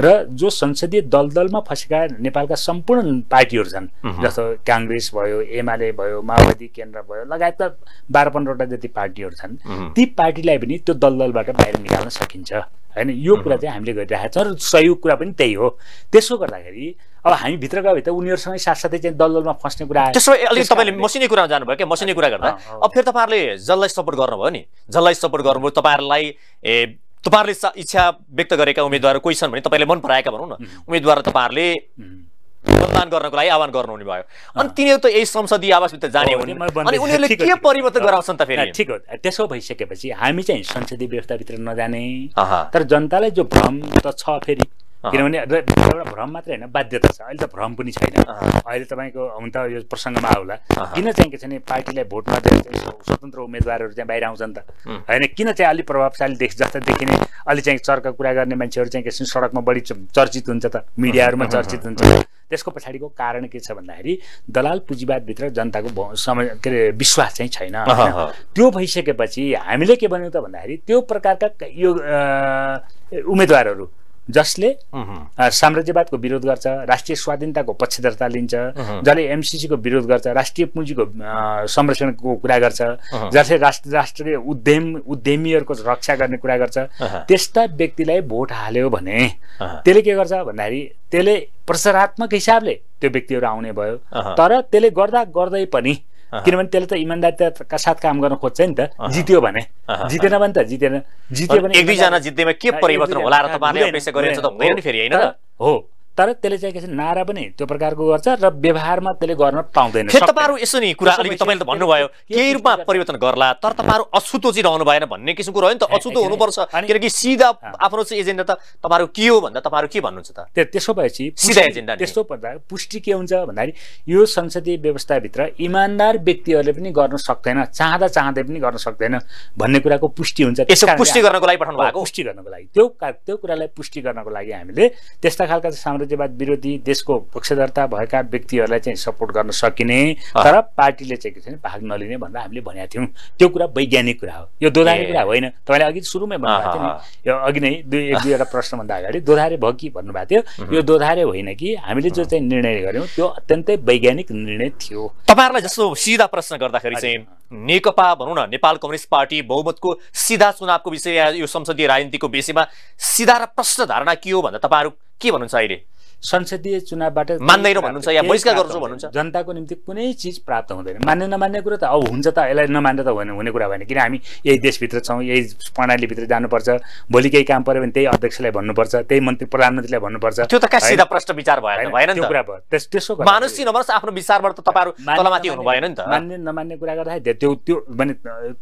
र जो संसदीय दलदलमा फँसेका नेपालका सम्पूर्ण पार्टीहरू छन् जस्तो काङ्ग्रेस भयो एमाले भयो माओवादी केन्द्र भयो लगायतका बाह्र पन्ध्रवटा जति पार्टीहरू छन् ती पार्टीलाई पनि त्यो दलदलबाट बाहिर निकाल्न सकिन्छ होइन यो कुरा चाहिँ हामीले गरिरहेका छौँ र सहयोग कुरा पनि त्यही हो त्यसो गर्दाखेरि अब हामी भित्र गयो भने त उनीहरूसँगै साथसाथै चाहिँ दलदलमा फस्ने कुरा त्यसो भए अलिक तपाईँले मसिने कुरामा जानुभयो क्या मसिने कुरा गर्दा अब फेरि तपाईँहरूले जसलाई सपोर्ट गर्नुभयो नि जसलाई सपोर्ट गर्नुभयो तपाईँहरूलाई ए तपाईँहरूले इच्छा व्यक्त गरेका उम्मेद्वार कोही छन् भने तपाईँले मन पराएका भनौँ न उम्मेद्वार तपाईँहरूले मतदान गर्नको लागि आह्वान गर्नुहुने भयो अनि तिनीहरू त यही संसदीय आवासभित्र जाने हुने अनि उनीहरूले के परिवर्तन गराउँछन् त फेरि ठिक हो त्यसो भइसकेपछि हामी चाहिँ संसदीय व्यवस्थाभित्र नजाने तर जनतालाई जो भ्रम त छ फेरि किनभने एउटा भ्रम मात्रै होइन बाध्यता छ अहिले त भ्रम पनि छैन अहिले तपाईँको हुन त यो प्रसङ्गमा आउला किन चाहिँ के छ भने पार्टीलाई भोट मात्रै स्वतन्त्र उम्मेदवारहरू चाहिँ बाहिर आउँछन् त होइन किन चाहिँ अलिक प्रभावशाली देख जस्तै देखिने अलि चाहिँ चर्का कुरा गर्ने मान्छेहरू चाहिँ के छ सडकमा बढी चर्चित हुन्छ त मिडियाहरूमा चर्चित हुन्छ त्यसको पछाडिको कारण के छ भन्दाखेरि दलाल पुँजीवादभित्र जनताको समय के अरे विश्वास चाहिँ छैन त्यो भइसकेपछि हामीले के भन्यौँ त भन्दाखेरि त्यो प्रकारका यो उम्मेदवारहरू जसले साम्राज्यवादको विरोध गर्छ राष्ट्रिय स्वाधीनताको पक्षधरता लिन्छ जसले एमसिसीको विरोध गर्छ राष्ट्रिय पुँजीको संरक्षणको कुरा गर्छ जसले राष्ट्र राष्ट्रिय उद्यम उद्यमीहरूको रक्षा गर्ने कुरा गर्छ त्यस्ता व्यक्तिलाई भोट हाल्यो भने त्यसले के गर्छ भन्दाखेरि त्यसले प्रचारात्मक हिसाबले त्यो व्यक्तिहरू आउने भयो तर त्यसले गर्दा गर्दै पनि किनभने त्यसले त इमान्दारिताका साथ काम गर्न खोज्छ नि त जित्यो भने जितेन भने त जितेन जित्यो भने एक दुईजना जित्दैमा के परिवर्तन होला र तपाईँले फेरि होइन हो तर त्यसले चाहिँ के नारा पनि त्यो प्रकारको गर्छ र व्यवहारमा त्यसले गर्न पाउँदैन फेरि तपाईँहरू यसो नि कुरा अलिकति तपाईँले त भन्नुभयो केही रूपमा परिवर्तन गर्ला तर तपाईँहरू अछुतो चाहिँ रहनु भएन भन्ने किसिमको रह्यो नि त अछुतो हुनुपर्छ किनकि सिधा आफ्नो चाहिँ एजेन्डा त तपाईँहरू के हो भन्दा तपाईँहरू के भन्नुहुन्छ त त्यसो भएपछि सिधा एजेन्डा त्यस्तो पर्दा पुष्टि के हुन्छ भन्दाखेरि यो संसदीय व्यवस्थाभित्र इमान्दार व्यक्तिहरूले पनि गर्न सक्दैन चाहँदा चाहँदै पनि गर्न सक्दैन भन्ने कुराको पुष्टि हुन्छ त्यसो पुष्टि गर्नको लागि पठाउनु भएको पुष्टि गर्नको लागि त्यो त्यो कुरालाई पुष्टि गर्नको लागि हामीले त्यस्ता खालका साम्राज्यवाद विरोधी देशको पक्षधरता भएका व्यक्तिहरूलाई चाहिँ सपोर्ट गर्न सकिने तर पार्टीले चाहिँ के छ भने भाग नलिने भनेर हामीले भनेका थियौँ त्यो कुरा वैज्ञानिक कुरा हो यो दोधारे कुरा होइन तपाईँले अघि सुरुमै भन्नुभएको थियो यो अघि नै दुई एक दुईवटा प्रश्नभन्दा अगाडि दोधारे भयो कि भन्नुभएको थियो यो दोधारे होइन कि हामीले जो चाहिँ निर्णय गऱ्यौँ त्यो अत्यन्तै वैज्ञानिक निर्णय थियो तपाईँहरूलाई जस्तो सिधा प्रश्न गर्दाखेरि चाहिँ नेकपा भनौँ न नेपाल कम्युनिस्ट पार्टी बहुमतको सिधा चुनावको विषय यो संसदीय राजनीतिको विषयमा सिधा र प्रश्न धारणा के हो भन्दा तपाईँहरू के भन्नुहुन्छ अहिले संसदीय चुनावबाट मान्दैन भन्नुहुन्छ या बहिष्कार गर्छु भन्नुहुन्छ जनताको निम्ति कुनै चिज प्राप्त हुँदैन मान्ने नमान्ने कुरो त अब हुन्छ त यसलाई नमान्ने त होइन हुने कुरा भएन किन हामी यही देशभित्र छौँ यही प्रणालीभित्र जानुपर्छ भोलि केही काम पऱ्यो भने त्यही अध्यक्षलाई भन्नुपर्छ त्यही मन्त्री प्रधानमन्त्रीलाई भन्नुपर्छ त्यो त कहाँ सिधा प्रश्न विचार भएन भएन त्यो कुरा भयो त्यसो मानसी नभएर आफ्नो विचारबाट त तपाईँहरू तलमाथि हुनु भएन नि त मान्ने नमान्ने कुरा गर्दाखेरि त्यो त्यो भने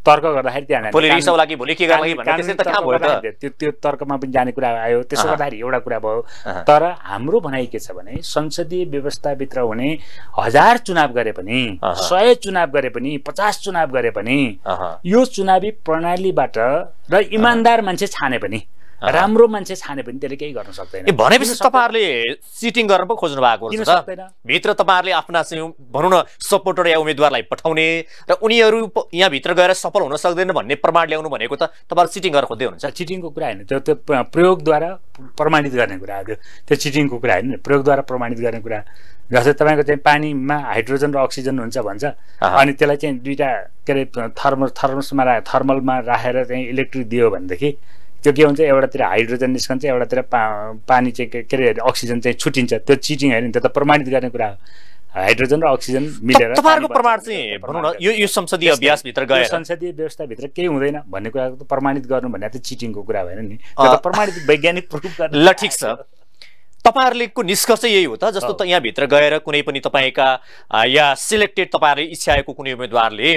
तर्क गर्दाखेरि त्यहाँ भोलि भोलि के त्यो त्यो तर्कमा पनि जाने कुरा आयो त्यसो गर्दाखेरि एउटा कुरा भयो तर हाम्रो भनाइ के छ भने संसदीय व्यवस्थाभित्र हुने हजार चुनाव गरे पनि सय चुनाव गरे पनि पचास चुनाव गरे पनि यो चुनावी प्रणालीबाट र इमान्दार मान्छे छाने पनि राम्रो मान्छे छाने पनि त्यसले केही गर्न सक्दैन भनेपछि तपाईँहरूले सिटिङ गर्न पो खोज्नु भएको हुन्छ भित्र तपाईँहरूले आफ्ना भनौँ न सपोर्टर या उम्मेद्वारलाई पठाउने र उनीहरू यहाँभित्र गएर सफल हुन सक्दैन भन्ने प्रमाण ल्याउनु भनेको त तपाईँहरू सिटिङ गरेर खोज्दै हुनुहुन्छ चिटिङको कुरा होइन त्यो त्यो प्रयोगद्वारा प्रमाणित गर्ने कुरा हो त्यो चिटिङको कुरा होइन प्रयोगद्वारा प्रमाणित गर्ने कुरा जस्तै तपाईँको चाहिँ पानीमा हाइड्रोजन र अक्सिजन हुन्छ भन्छ अनि त्यसलाई चाहिँ दुइटा के अरे थर्म थर्मसमा थर्मलमा राखेर चाहिँ इलेक्ट्रिक दियो भनेदेखि त्यो के हुन्छ एउटातिर हाइड्रोजन निस्कन्छ एउटातिर पा पानी चाहिँ के अरे अक्सिजन चाहिँ छुटिन्छ त्यो चिटिङ होइन त्यो त प्रमाणित गर्ने कुरा हो हाइड्रोजन र अक्सिजन मिलेर तपाईँहरूको प्रमाण चाहिँ भनौँ न यो यो संसदीय अभ्यासभित्र गयो संसदीय व्यवस्थाभित्र केही हुँदैन भन्ने कुरा प्रमाणित गर्नु भन्ने त चिटिङको कुरा भएन नि प्रमाणित वैज्ञानिक प्रुफ ल ठिक छ तपाईँहरूको निष्कर्ष यही हो त जस्तो त यहाँभित्र गएर कुनै पनि तपाईँका या सिलेक्टेड तपाईँहरूले इच्छाएको कुनै उम्मेदवारले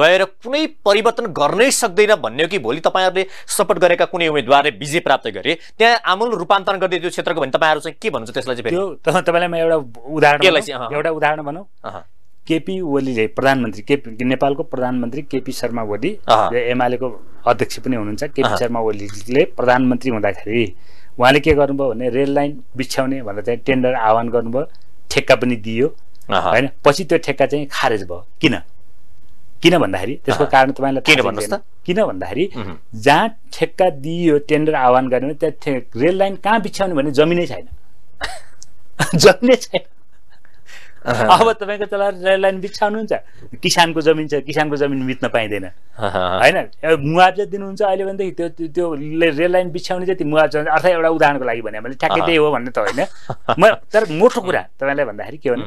गएर कुनै परिवर्तन गर्नै सक्दैन भन्ने कि भोलि तपाईँहरूले सपोर्ट गरेका कुनै उम्मेदवारले विजय प्राप्त गरे त्यहाँ आमूल रूपान्तरण गर्दै त्यो क्षेत्रको भने तपाईँहरू चाहिँ के भन्नुहुन्छ त्यसलाई चाहिँ तपाईँलाई म एउटा उदाहरण एउटा उदाहरण भनौँ केपी ओलीले प्रधानमन्त्री केपी नेपालको प्रधानमन्त्री केपी शर्मा ओली एमालेको अध्यक्ष पनि हुनुहुन्छ केपी शर्मा ओलीले प्रधानमन्त्री हुँदाखेरि उहाँले के गर्नुभयो भने रेल लाइन बिछ्याउने भनेर चाहिँ टेन्डर आह्वान गर्नुभयो ठेक्का पनि दियो होइन पछि त्यो ठेक्का चाहिँ खारेज भयो किन किन भन्दाखेरि त्यसको कारण तपाईँलाई किन भन्दाखेरि जहाँ ठेक्का दियो टेन्डर आह्वान गर्यो भने त्यहाँ रेल लाइन कहाँ बिछ्याउने भने जमिनै छैन (laughs) जमिनै छैन अब तपाईँको तल रेल लाइन बिछाउनुहुन्छ किसानको जमिन छ किसानको जमिन बित्न पाइँदैन होइन मुआब्जा दिनुहुन्छ अहिले भनेदेखि त्यो त्यो रेल लाइन बिछाउने जति मुआब्जा अर्थात् एउटा उदाहरणको लागि भने मैले ठ्याक्कै त्यही हो भन्ने त होइन म तर मोठो कुरा तपाईँलाई भन्दाखेरि के भने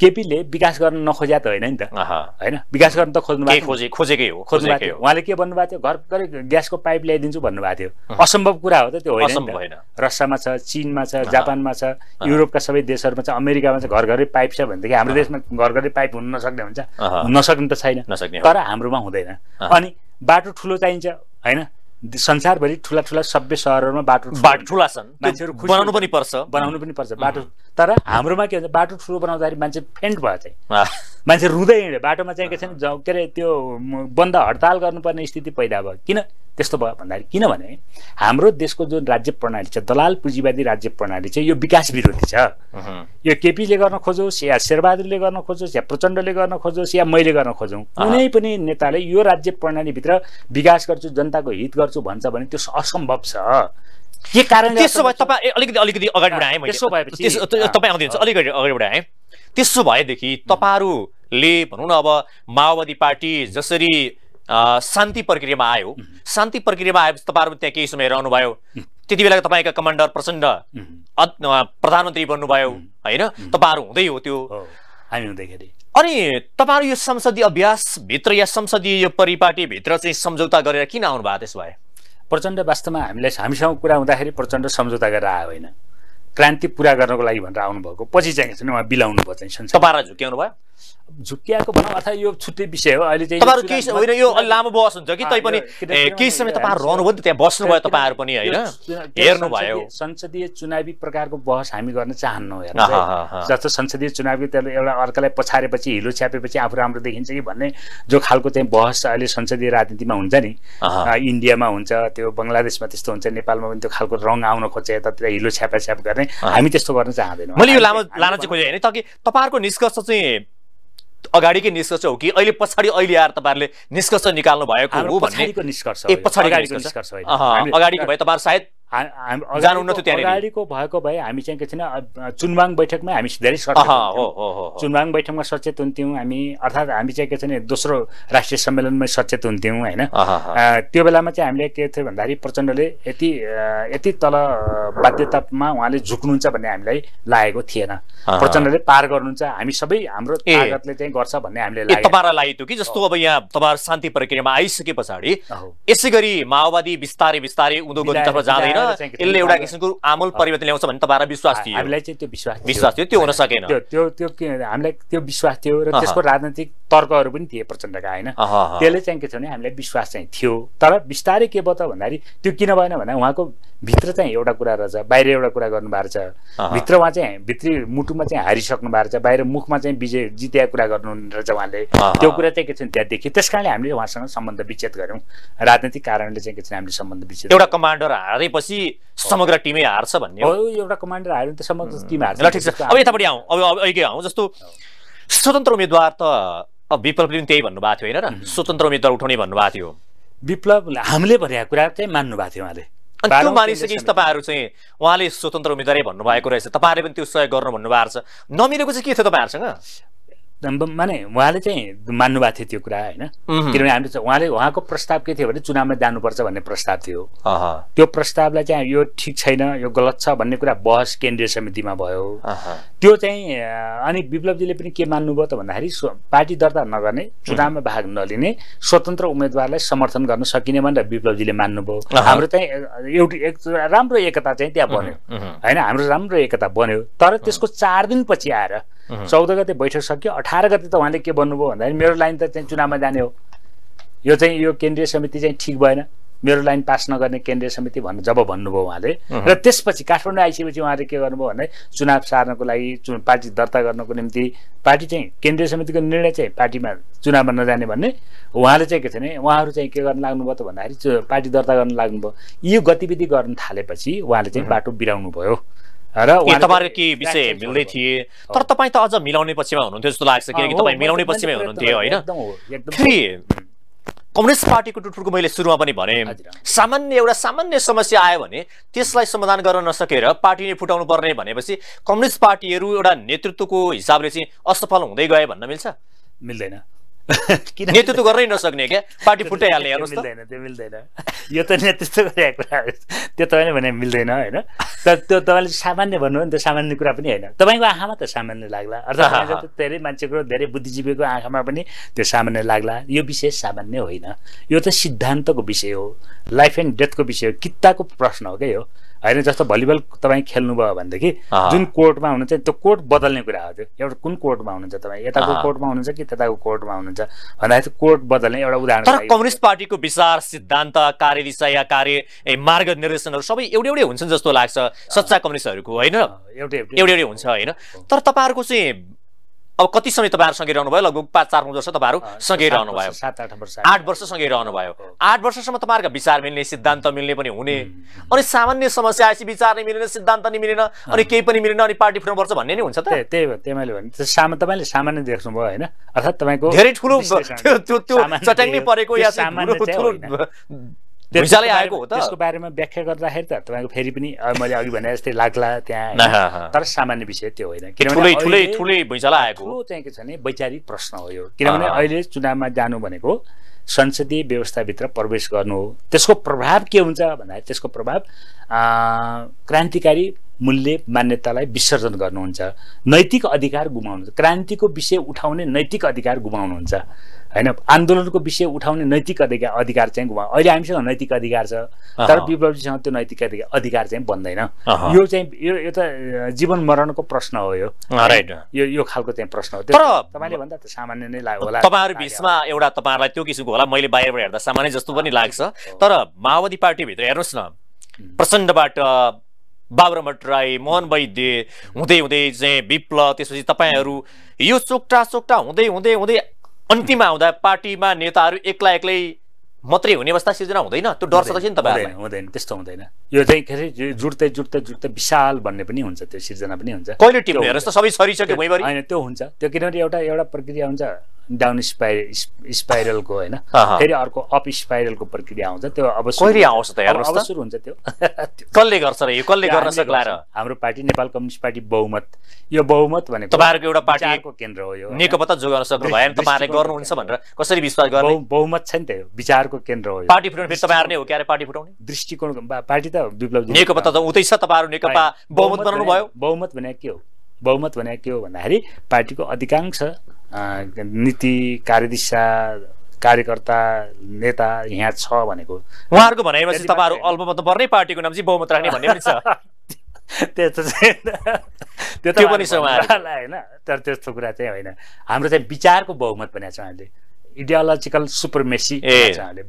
केपीले विकास गर्न नखोज्या त होइन नि त होइन विकास गर्न त खोज्नु भएको खोजेकै हो खोज्नु भएको थियो उहाँले के भन्नुभएको थियो घर घरै ग्यासको पाइप ल्याइदिन्छु भन्नुभएको थियो असम्भव कुरा हो त त्यो होइन रसियामा छ चिनमा छ जापानमा छ युरोपका सबै देशहरूमा छ अमेरिकामा छ घर घरै पाइप छ भनेदेखि हाम्रो देशमा घर घरै पाइप हुन नसक्ने हुन्छ नसक्ने त छैन तर हाम्रोमा हुँदैन अनि बाटो ठुलो चाहिन्छ होइन संसारभरि ठुला ठुला सभ्य सहरहरूमा बाटो बाटो ठुला छन् मान्छेहरू बनाउनु पनि पर्छ बनाउनु पनि पर्छ बाटो तर हाम्रोमा के भन्छ बाटो ठुलो बनाउँदाखेरि मान्छे फेन्ट भयो चाहिँ मान्छे रुँदै हिँड्यो बाटोमा चाहिँ के छैन के अरे त्यो बन्द हडताल गर्नुपर्ने स्थिति पैदा भयो किन त्यस्तो भयो भन्दाखेरि किनभने हाम्रो देशको जुन राज्य प्रणाली छ दलाल पुँजीवादी राज्य प्रणाली चाहिँ यो विकास विरोधी छ यो केपीले गर्न खोजोस् या शेरबहादुरले गर्न खोजोस् या प्रचण्डले गर्न खोजोस् या मैले गर्न खोजौँ कुनै पनि नेताले यो राज्य प्रणालीभित्र विकास गर्छु जनताको हित गर्छु भन्छ भने त्यो असम्भव छ के कारण त्यसो भए तपाईँ अलिकति अलिकति अगाडि बढाएँ त्यसो भए तपाईँ आउँदै हुन्छ अलिकति अगाडि बढाएँ त्यसो भएदेखि तपाईँहरूले भनौँ न अब माओवादी पार्टी जसरी शान्ति प्रक्रियामा आयो शान्ति प्रक्रियामा आएपछि तपाईँहरू त्यहाँ केही समय रहनुभयो त्यति बेला तपाईँका कमान्डर प्रचण्ड प्रधानमन्त्री बन्नुभयो होइन तपाईँहरू हुँदै हो त्यो हामी हुँदैखेरि अनि तपाईँहरू यो संसदीय अभ्यासभित्र या संसदीय यो परिपाटीभित्र चाहिँ सम्झौता गरेर किन आउनु भएको त्यसो भए प्रचण्ड वास्तवमा हामीलाई हामीसँग कुरा हुँदाखेरि प्रचण्ड सम्झौता गरेर आयो होइन क्रान्ति पुरा गर्नको लागि भनेर आउनुभएको पछि चाहिँ उहाँ बिलाउनु भयो चाहिँ तपाईँलाई झुक्याउनु भयो झुट्याएको भनौँ अथवा यो छुट्टै विषय हो अहिले चाहिँ तपाईँहरू केही होइन यो लामो बहस हुन्छ कि तैपनि केही समय तपाईँहरू रहनुभयो नि त्यहाँ बस्नुभयो तपाईँहरू पनि होइन हेर्नुभयो संसदीय चुनावी प्रकारको बहस हामी गर्न चाहन्नौ हेर्नु जस्तो संसदीय चुनावी त्यसले एउटा अर्कालाई पछारेपछि हिलो छ्यापेपछि आफू राम्रो देखिन्छ कि भन्ने जो खालको चाहिँ बहस अहिले संसदीय राजनीतिमा हुन्छ नि इन्डियामा हुन्छ त्यो बङ्गलादेशमा त्यस्तो हुन्छ नेपालमा पनि त्यो खालको रङ आउन खोज्छ यतातिर हिलो छ्याप गर्ने हामी त्यस्तो गर्न चाहँदैनौँ मैले यो लामो लान चाहिँ खोजेँ होइन तपाईँहरूको निष्कर्ष चाहिँ अगाडिकै निष्कर्ष हो कि अहिले पछाडि अहिले आएर तपाईँहरूले निष्कर्ष निकाल्नु भएको हो भन्ने निष्कर्ष अगाडिको भए तपाईँहरू सायद अगाडिको भएको भए हामी चाहिँ के छैन चुनवाङ बैठकमै हामी धेरै सचेत चुनवाङ बैठकमा सचेत हुन्थ्यौँ हामी अर्थात् हामी चाहिँ के छैन दोस्रो राष्ट्रिय सम्मेलनमै सचेत हुन्थ्यौँ होइन त्यो बेलामा चाहिँ हामीले के थियो भन्दाखेरि प्रचण्डले यति यति तल बाध्यतामा उहाँले झुक्नुहुन्छ भन्ने हामीलाई लागेको थिएन प्रचण्डले पार गर्नुहुन्छ हामी सबै हाम्रो तागतले चाहिँ गर्छ भन्ने हामीले तपाईँलाई लागेको कि जस्तो अब यहाँ तपाईँहरू शान्ति प्रक्रियामा आइसके पछाडि यसै गरी माओवादी बिस्तारै बिस्तारै उँधो जाँदैन यसले एउटा किसिमको आमूल परिवर्तन ल्याउँछ भन्ने तपाईँलाई विश्वास थियो हामीलाई चाहिँ त्यो विश्वास विश्वास थियो त्यो हुन सकेन त्यो त्यो के हामीलाई त्यो विश्वास थियो र त्यसको राजनैतिक तर्कहरू पनि थिए प्रचण्डका होइन त्यसले चाहिँ के छ भने हामीलाई विश्वास चाहिँ थियो तर बिस्तारै के भयो त भन्दाखेरि त्यो किन भएन भने उहाँको भित्र चाहिँ एउटा कुरा रहेछ बाहिर एउटा कुरा गर्नु भएको छ भित्र उहाँ चाहिँ भित्री मुटुमा चाहिँ हारिसक्नु भएको छ बाहिर मुखमा चाहिँ विजय जितेका कुरा गर्नु रहेछ उहाँले त्यो कुरा चाहिँ के छ त्यहाँ देखेँ त्यस कारणले हामीले उहाँसँग सम्बन्ध विच्छेद गऱ्यौँ राजनैतिक कारणले चाहिँ के छ हामीले सम्बन्ध विच्छेद एउटा कमान्डर हारेपछि भनेपछि समग्र टिमै हार्छ भन्ने हो एउटा कमान्डर हार्यो भने त समग्र टिम हार्छ ल ठिक छ अब यतापट्टि आउँ अब अहिले आउँ जस्तो स्वतन्त्र उम्मेद्वार त अब विप्लवले पनि त्यही भन्नुभएको थियो होइन र स्वतन्त्र उम्मेद्वार उठाउने भन्नुभएको थियो विप्लव हामीले भनेको कुरा चाहिँ मान्नुभएको थियो उहाँले अनि त्यो मानिसकेपछि तपाईँहरू चाहिँ उहाँले स्वतन्त्र उम्मेद्वारै भन्नुभएको रहेछ तपाईँहरूले पनि त्यो सहयोग गर्नु भन्नुभएको छ नमिलेको चाहिँ के थियो तपाईँहरूसँग माने उहाँले चाहिँ मान्नुभएको थियो त्यो कुरा होइन किनभने हामी उहाँले उहाँको प्रस्ताव के थियो भने चुनावमा जानुपर्छ भन्ने प्रस्ताव थियो त्यो प्रस्तावलाई चाहिँ यो ठिक छैन यो गलत छ भन्ने कुरा बहस केन्द्रीय समितिमा भयो त्यो चाहिँ अनि विप्लवजीले पनि के मान्नुभयो त भन्दाखेरि पार्टी दर्ता नगर्ने चुनावमा भाग नलिने स्वतन्त्र उम्मेद्वारलाई समर्थन गर्न सकिने भनेर विप्लवजीले मान्नुभयो हाम्रो चाहिँ एउटा राम्रो एकता चाहिँ त्यहाँ बन्यो होइन हाम्रो राम्रो एकता बन्यो तर त्यसको चार दिनपछि आएर चौध गते बैठक सक्यो अठार गते त उहाँले के भन्नुभयो भन्दाखेरि मेरो लाइन त चाहिँ चुनावमा जाने हो यो चाहिँ यो केन्द्रीय समिति चाहिँ ठिक भएन मेरो लाइन पास नगर्ने केन्द्रीय समिति भन्नु जब भन्नुभयो उहाँले र त्यसपछि काठमाडौँ आइसकेपछि उहाँले के गर्नुभयो भने चुनाव सार्नको लागि पार्टी दर्ता गर्नको निम्ति पार्टी चाहिँ केन्द्रीय समितिको निर्णय चाहिँ पार्टीमा चुनावमा नजाने भन्ने उहाँले चाहिँ के थियो भने उहाँहरू चाहिँ के गर्न लाग्नुभयो त भन्दाखेरि पार्टी दर्ता गर्न लाग्नुभयो यो गतिविधि गर्न थालेपछि उहाँले चाहिँ बाटो बिराउनु भयो र तपाईँहरूको केही विषय मिल्दै थिए तर तपाईँ त अझ मिलाउने पछिमा हुनुहुन्थ्यो जस्तो लाग्छ किनकि तपाईँ मिलाउने पछिमै हुनुहुन्थ्यो होइन कम्युनिस्ट पार्टीको टुटुटको मैले सुरुमा पनि भने सामान्य एउटा सामान्य समस्या आयो भने त्यसलाई समाधान गर्न नसकेर पार्टीले फुटाउनु पर्ने भनेपछि कम्युनिस्ट पार्टीहरू एउटा नेतृत्वको हिसाबले चाहिँ असफल हुँदै गए भन्न मिल्छ मिल्दैन नेतृत्व गर्नै नसक्ने क्या पार्टी फुटाइहाल्ने हेर्नु मिल्दैन त्यो मिल्दैन यो त नेतृत्व गरेको कुरा त्यो तपाईँले भने मिल्दैन होइन तर त्यो तपाईँले सामान्य भन्नुभयो नि त्यो सामान्य कुरा पनि होइन तपाईँको आँखामा त सामान्य लाग्ला अर्थात् धेरै मान्छेको धेरै बुद्धिजीवीको आँखामा पनि त्यो सामान्य लाग्ला यो विषय सामान्य होइन यो त सिद्धान्तको विषय हो लाइफ एन्ड डेथको विषय हो किताको प्रश्न हो क्या यो होइन जस्तो भलिबल तपाईँ खेल्नुभयो भनेदेखि जुन कोर्टमा हुनुहुन्छ त्यो कोर्ट बदल्ने कुरा हो त्यो एउटा कुन कोर्टमा हुनुहुन्छ तपाईँ यताको कोर्टमा हुनुहुन्छ कि त्यताको कोर्टमा हुनुहुन्छ भन्दाखेरि कोर्ट बदल्ने एउटा उदाहरण तर कम्युनिस्ट पार्टीको विचार सिद्धान्त कार्यदिशा या कार्य मार्ग निर्देशनहरू सबै एउटै एउटै हुन्छन् जस्तो लाग्छ सच्चा कम्युनिस्टहरूको होइन एउटै एउटै हुन्छ होइन तर तपाईँहरूको चाहिँ अब कति समय तपाईँहरू सँगै रहनुभयो लगभग पाँच चार पाँच वर्ष तपाईँहरू सँगै रहनुभयो सात आठ वर्ष आठ वर्ष सँगै रहनुभयो आठ वर्षसम्म तपाईँहरूको विचार मिल्ने सिद्धान्त मिल्ने पनि हुने अनि सामान्य समस्या आएपछि विचार नै मिलेन सिद्धान्त नै मिलेन अनि केही पनि मिलेन अनि पार्टी पर्छ भन्ने नि हुन्छ त त्यही भयो त्यही मैले भने तपाईँले सामान्य देख्नुभयो होइन अर्थात् तपाईँको धेरै ठुलो त्यो त्यो चट्याङ परेको या ठुलो त्यसको बारेमा व्याख्या गर्दाखेरि त तपाईँको फेरि पनि मैले अघि भने जस्तै लाग्ला त्यहाँ तर सामान्य विषय त्यो होइन किनभने के छ भने वैचारिक प्रश्न हो यो किनभने अहिले चुनावमा जानु भनेको संसदीय व्यवस्थाभित्र प्रवेश गर्नु हो त्यसको प्रभाव के हुन्छ भन्दाखेरि त्यसको प्रभाव क्रान्तिकारी मूल्य मान्यतालाई विसर्जन गर्नुहुन्छ नैतिक अधिकार गुमाउनुहुन्छ क्रान्तिको विषय उठाउने नैतिक अधिकार गुमाउनुहुन्छ होइन आन्दोलनको विषय उठाउने नैतिक अधिकार अधिकार चाहिँ गुमा अहिले हामीसँग नैतिक अधिकार छ तर विप्लवजीसँग त्यो नैतिक अधिकार चाहिँ बन्दैन यो चाहिँ यो यो त जीवन मरणको प्रश्न हो यो राइट यो यो खालको चाहिँ प्रश्न हो तर तपाईँले भन्दा त सामान्य नै लाग्यो होला तपाईँहरू बिचमा एउटा तपाईँहरूलाई त्यो किसिमको होला मैले बाहिरबाट हेर्दा सामान्य जस्तो पनि लाग्छ तर माओवादी पार्टीभित्र हेर्नुहोस् न प्रचण्डबाट बाबुराम भट्टराई मोहन वैद्य हुँदै हुँदै चाहिँ विप्ल त्यसपछि तपाईँहरू यो चोक्टा चोक्टा हुँदै हुँदै हुँदै अन्तिममा आउँदा पार्टीमा नेताहरू एक्ला एक्लै मात्रै हुने अवस्था सिर्जना हुँदैन त्यो डर सकिन्छ नि तपाईँ हुँदैन त्यस्तो हुँदैन यो चाहिँ के अरे जुट्दै जुट्दै जुट्दै विशाल भन्ने पनि हुन्छ त्यो सिर्जना पनि हुन्छ कहिले टिप्नु हेर्नुहोस् त सबै छरिसक्यो होइन त्यो हुन्छ त्यो किनभने एउटा एउटा प्रक्रिया हुन्छ डाउन स्पाइर स्पाइरलको होइन फेरि अर्को अप स्पाइरलको प्रक्रिया आउँछ त्यो अब आउँछ त सुरु हुन्छ (laughs) त्यो कसले गर्छ र यो कसले गर्न सक्ला र हाम्रो पार्टी नेपाल कम्युनिस्ट पार्टी बहुमत यो बहुमत भनेको तपाईँहरूको एउटा पार्टीको केन्द्र हो यो नेकपा त जोगाउन सक्नु भएन (laughs) तपाईँहरूले गर्नुहुन्छ भनेर कसरी विश्वास गर्नु बहुमत छ नि त यो विचारको केन्द्र हो पार्टी फुटाउने फेरि तपाईँहरू नै हो क्यारे पार्टी फुटाउने दृष्टिकोण पार्टी त विप्लव नेकपा त उतै छ तपाईँहरू नेकपा बहुमत बनाउनु भयो बहुमत भनेको के हो बहुमत भनेको के हो भन्दाखेरि पार्टीको अधिकांश नीति कार्यदिशा कार्यकर्ता नेता यहाँ छ भनेको उहाँहरूको भनाइमा चाहिँ तपाईँहरू अल्पमत पर्ने पार्टीको नाम चाहिँ बहुमत राख्ने भन्ने पनि छ (laughs) त्यस्तो चाहिँ त्यो पनि छ उहाँहरूलाई होइन तर त्यस्तो कुरा चाहिँ होइन हाम्रो चाहिँ विचारको बहुमत भनेको छ हामीले इडियोलोजिकल सुपरमेसी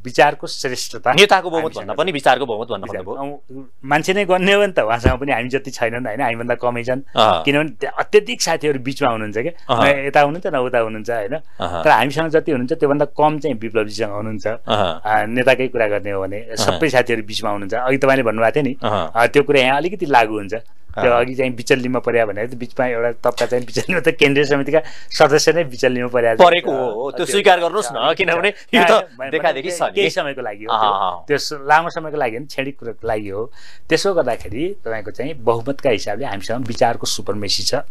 विचारको श्रेष्ठता नेताको बहुमत भन्दा पनि विचारको बहुमत भन्न मान्छे नै गर्ने हो नि त उहाँसँग पनि हामी जति छैनन् होइन हामीभन्दा कमै छन् किनभने अत्यधिक साथीहरू बिचमा हुनुहुन्छ क्या यता हुनुहुन्छ न उता हुनुहुन्छ होइन तर हामीसँग जति हुनुहुन्छ त्योभन्दा कम चाहिँ विप्लवजीसँग हुनुहुन्छ नेताकै कुरा गर्ने हो भने सबै साथीहरू बिचमा हुनुहुन्छ अघि तपाईँले भन्नुभएको थियो नि त्यो कुरा यहाँ अलिकति लागु हुन्छ त्यो अघि चाहिँ बिचल्लीमा भने त बिचमा एउटा तबका चाहिँ बिचल्लीमा त केन्द्रीय समितिका सदस्य नै बिचल्लीमा पर्या परेको हो त्यो स्वीकार गर्नुहोस् न किनभने यो त देखादेखि केही समयको लागि हो त्यो लामो समयको लागि होइन छेडी कुरोको लागि हो त्यसो गर्दाखेरि तपाईँको चाहिँ बहुमतका हिसाबले हामीसँग विचारको सुपरमेसी छ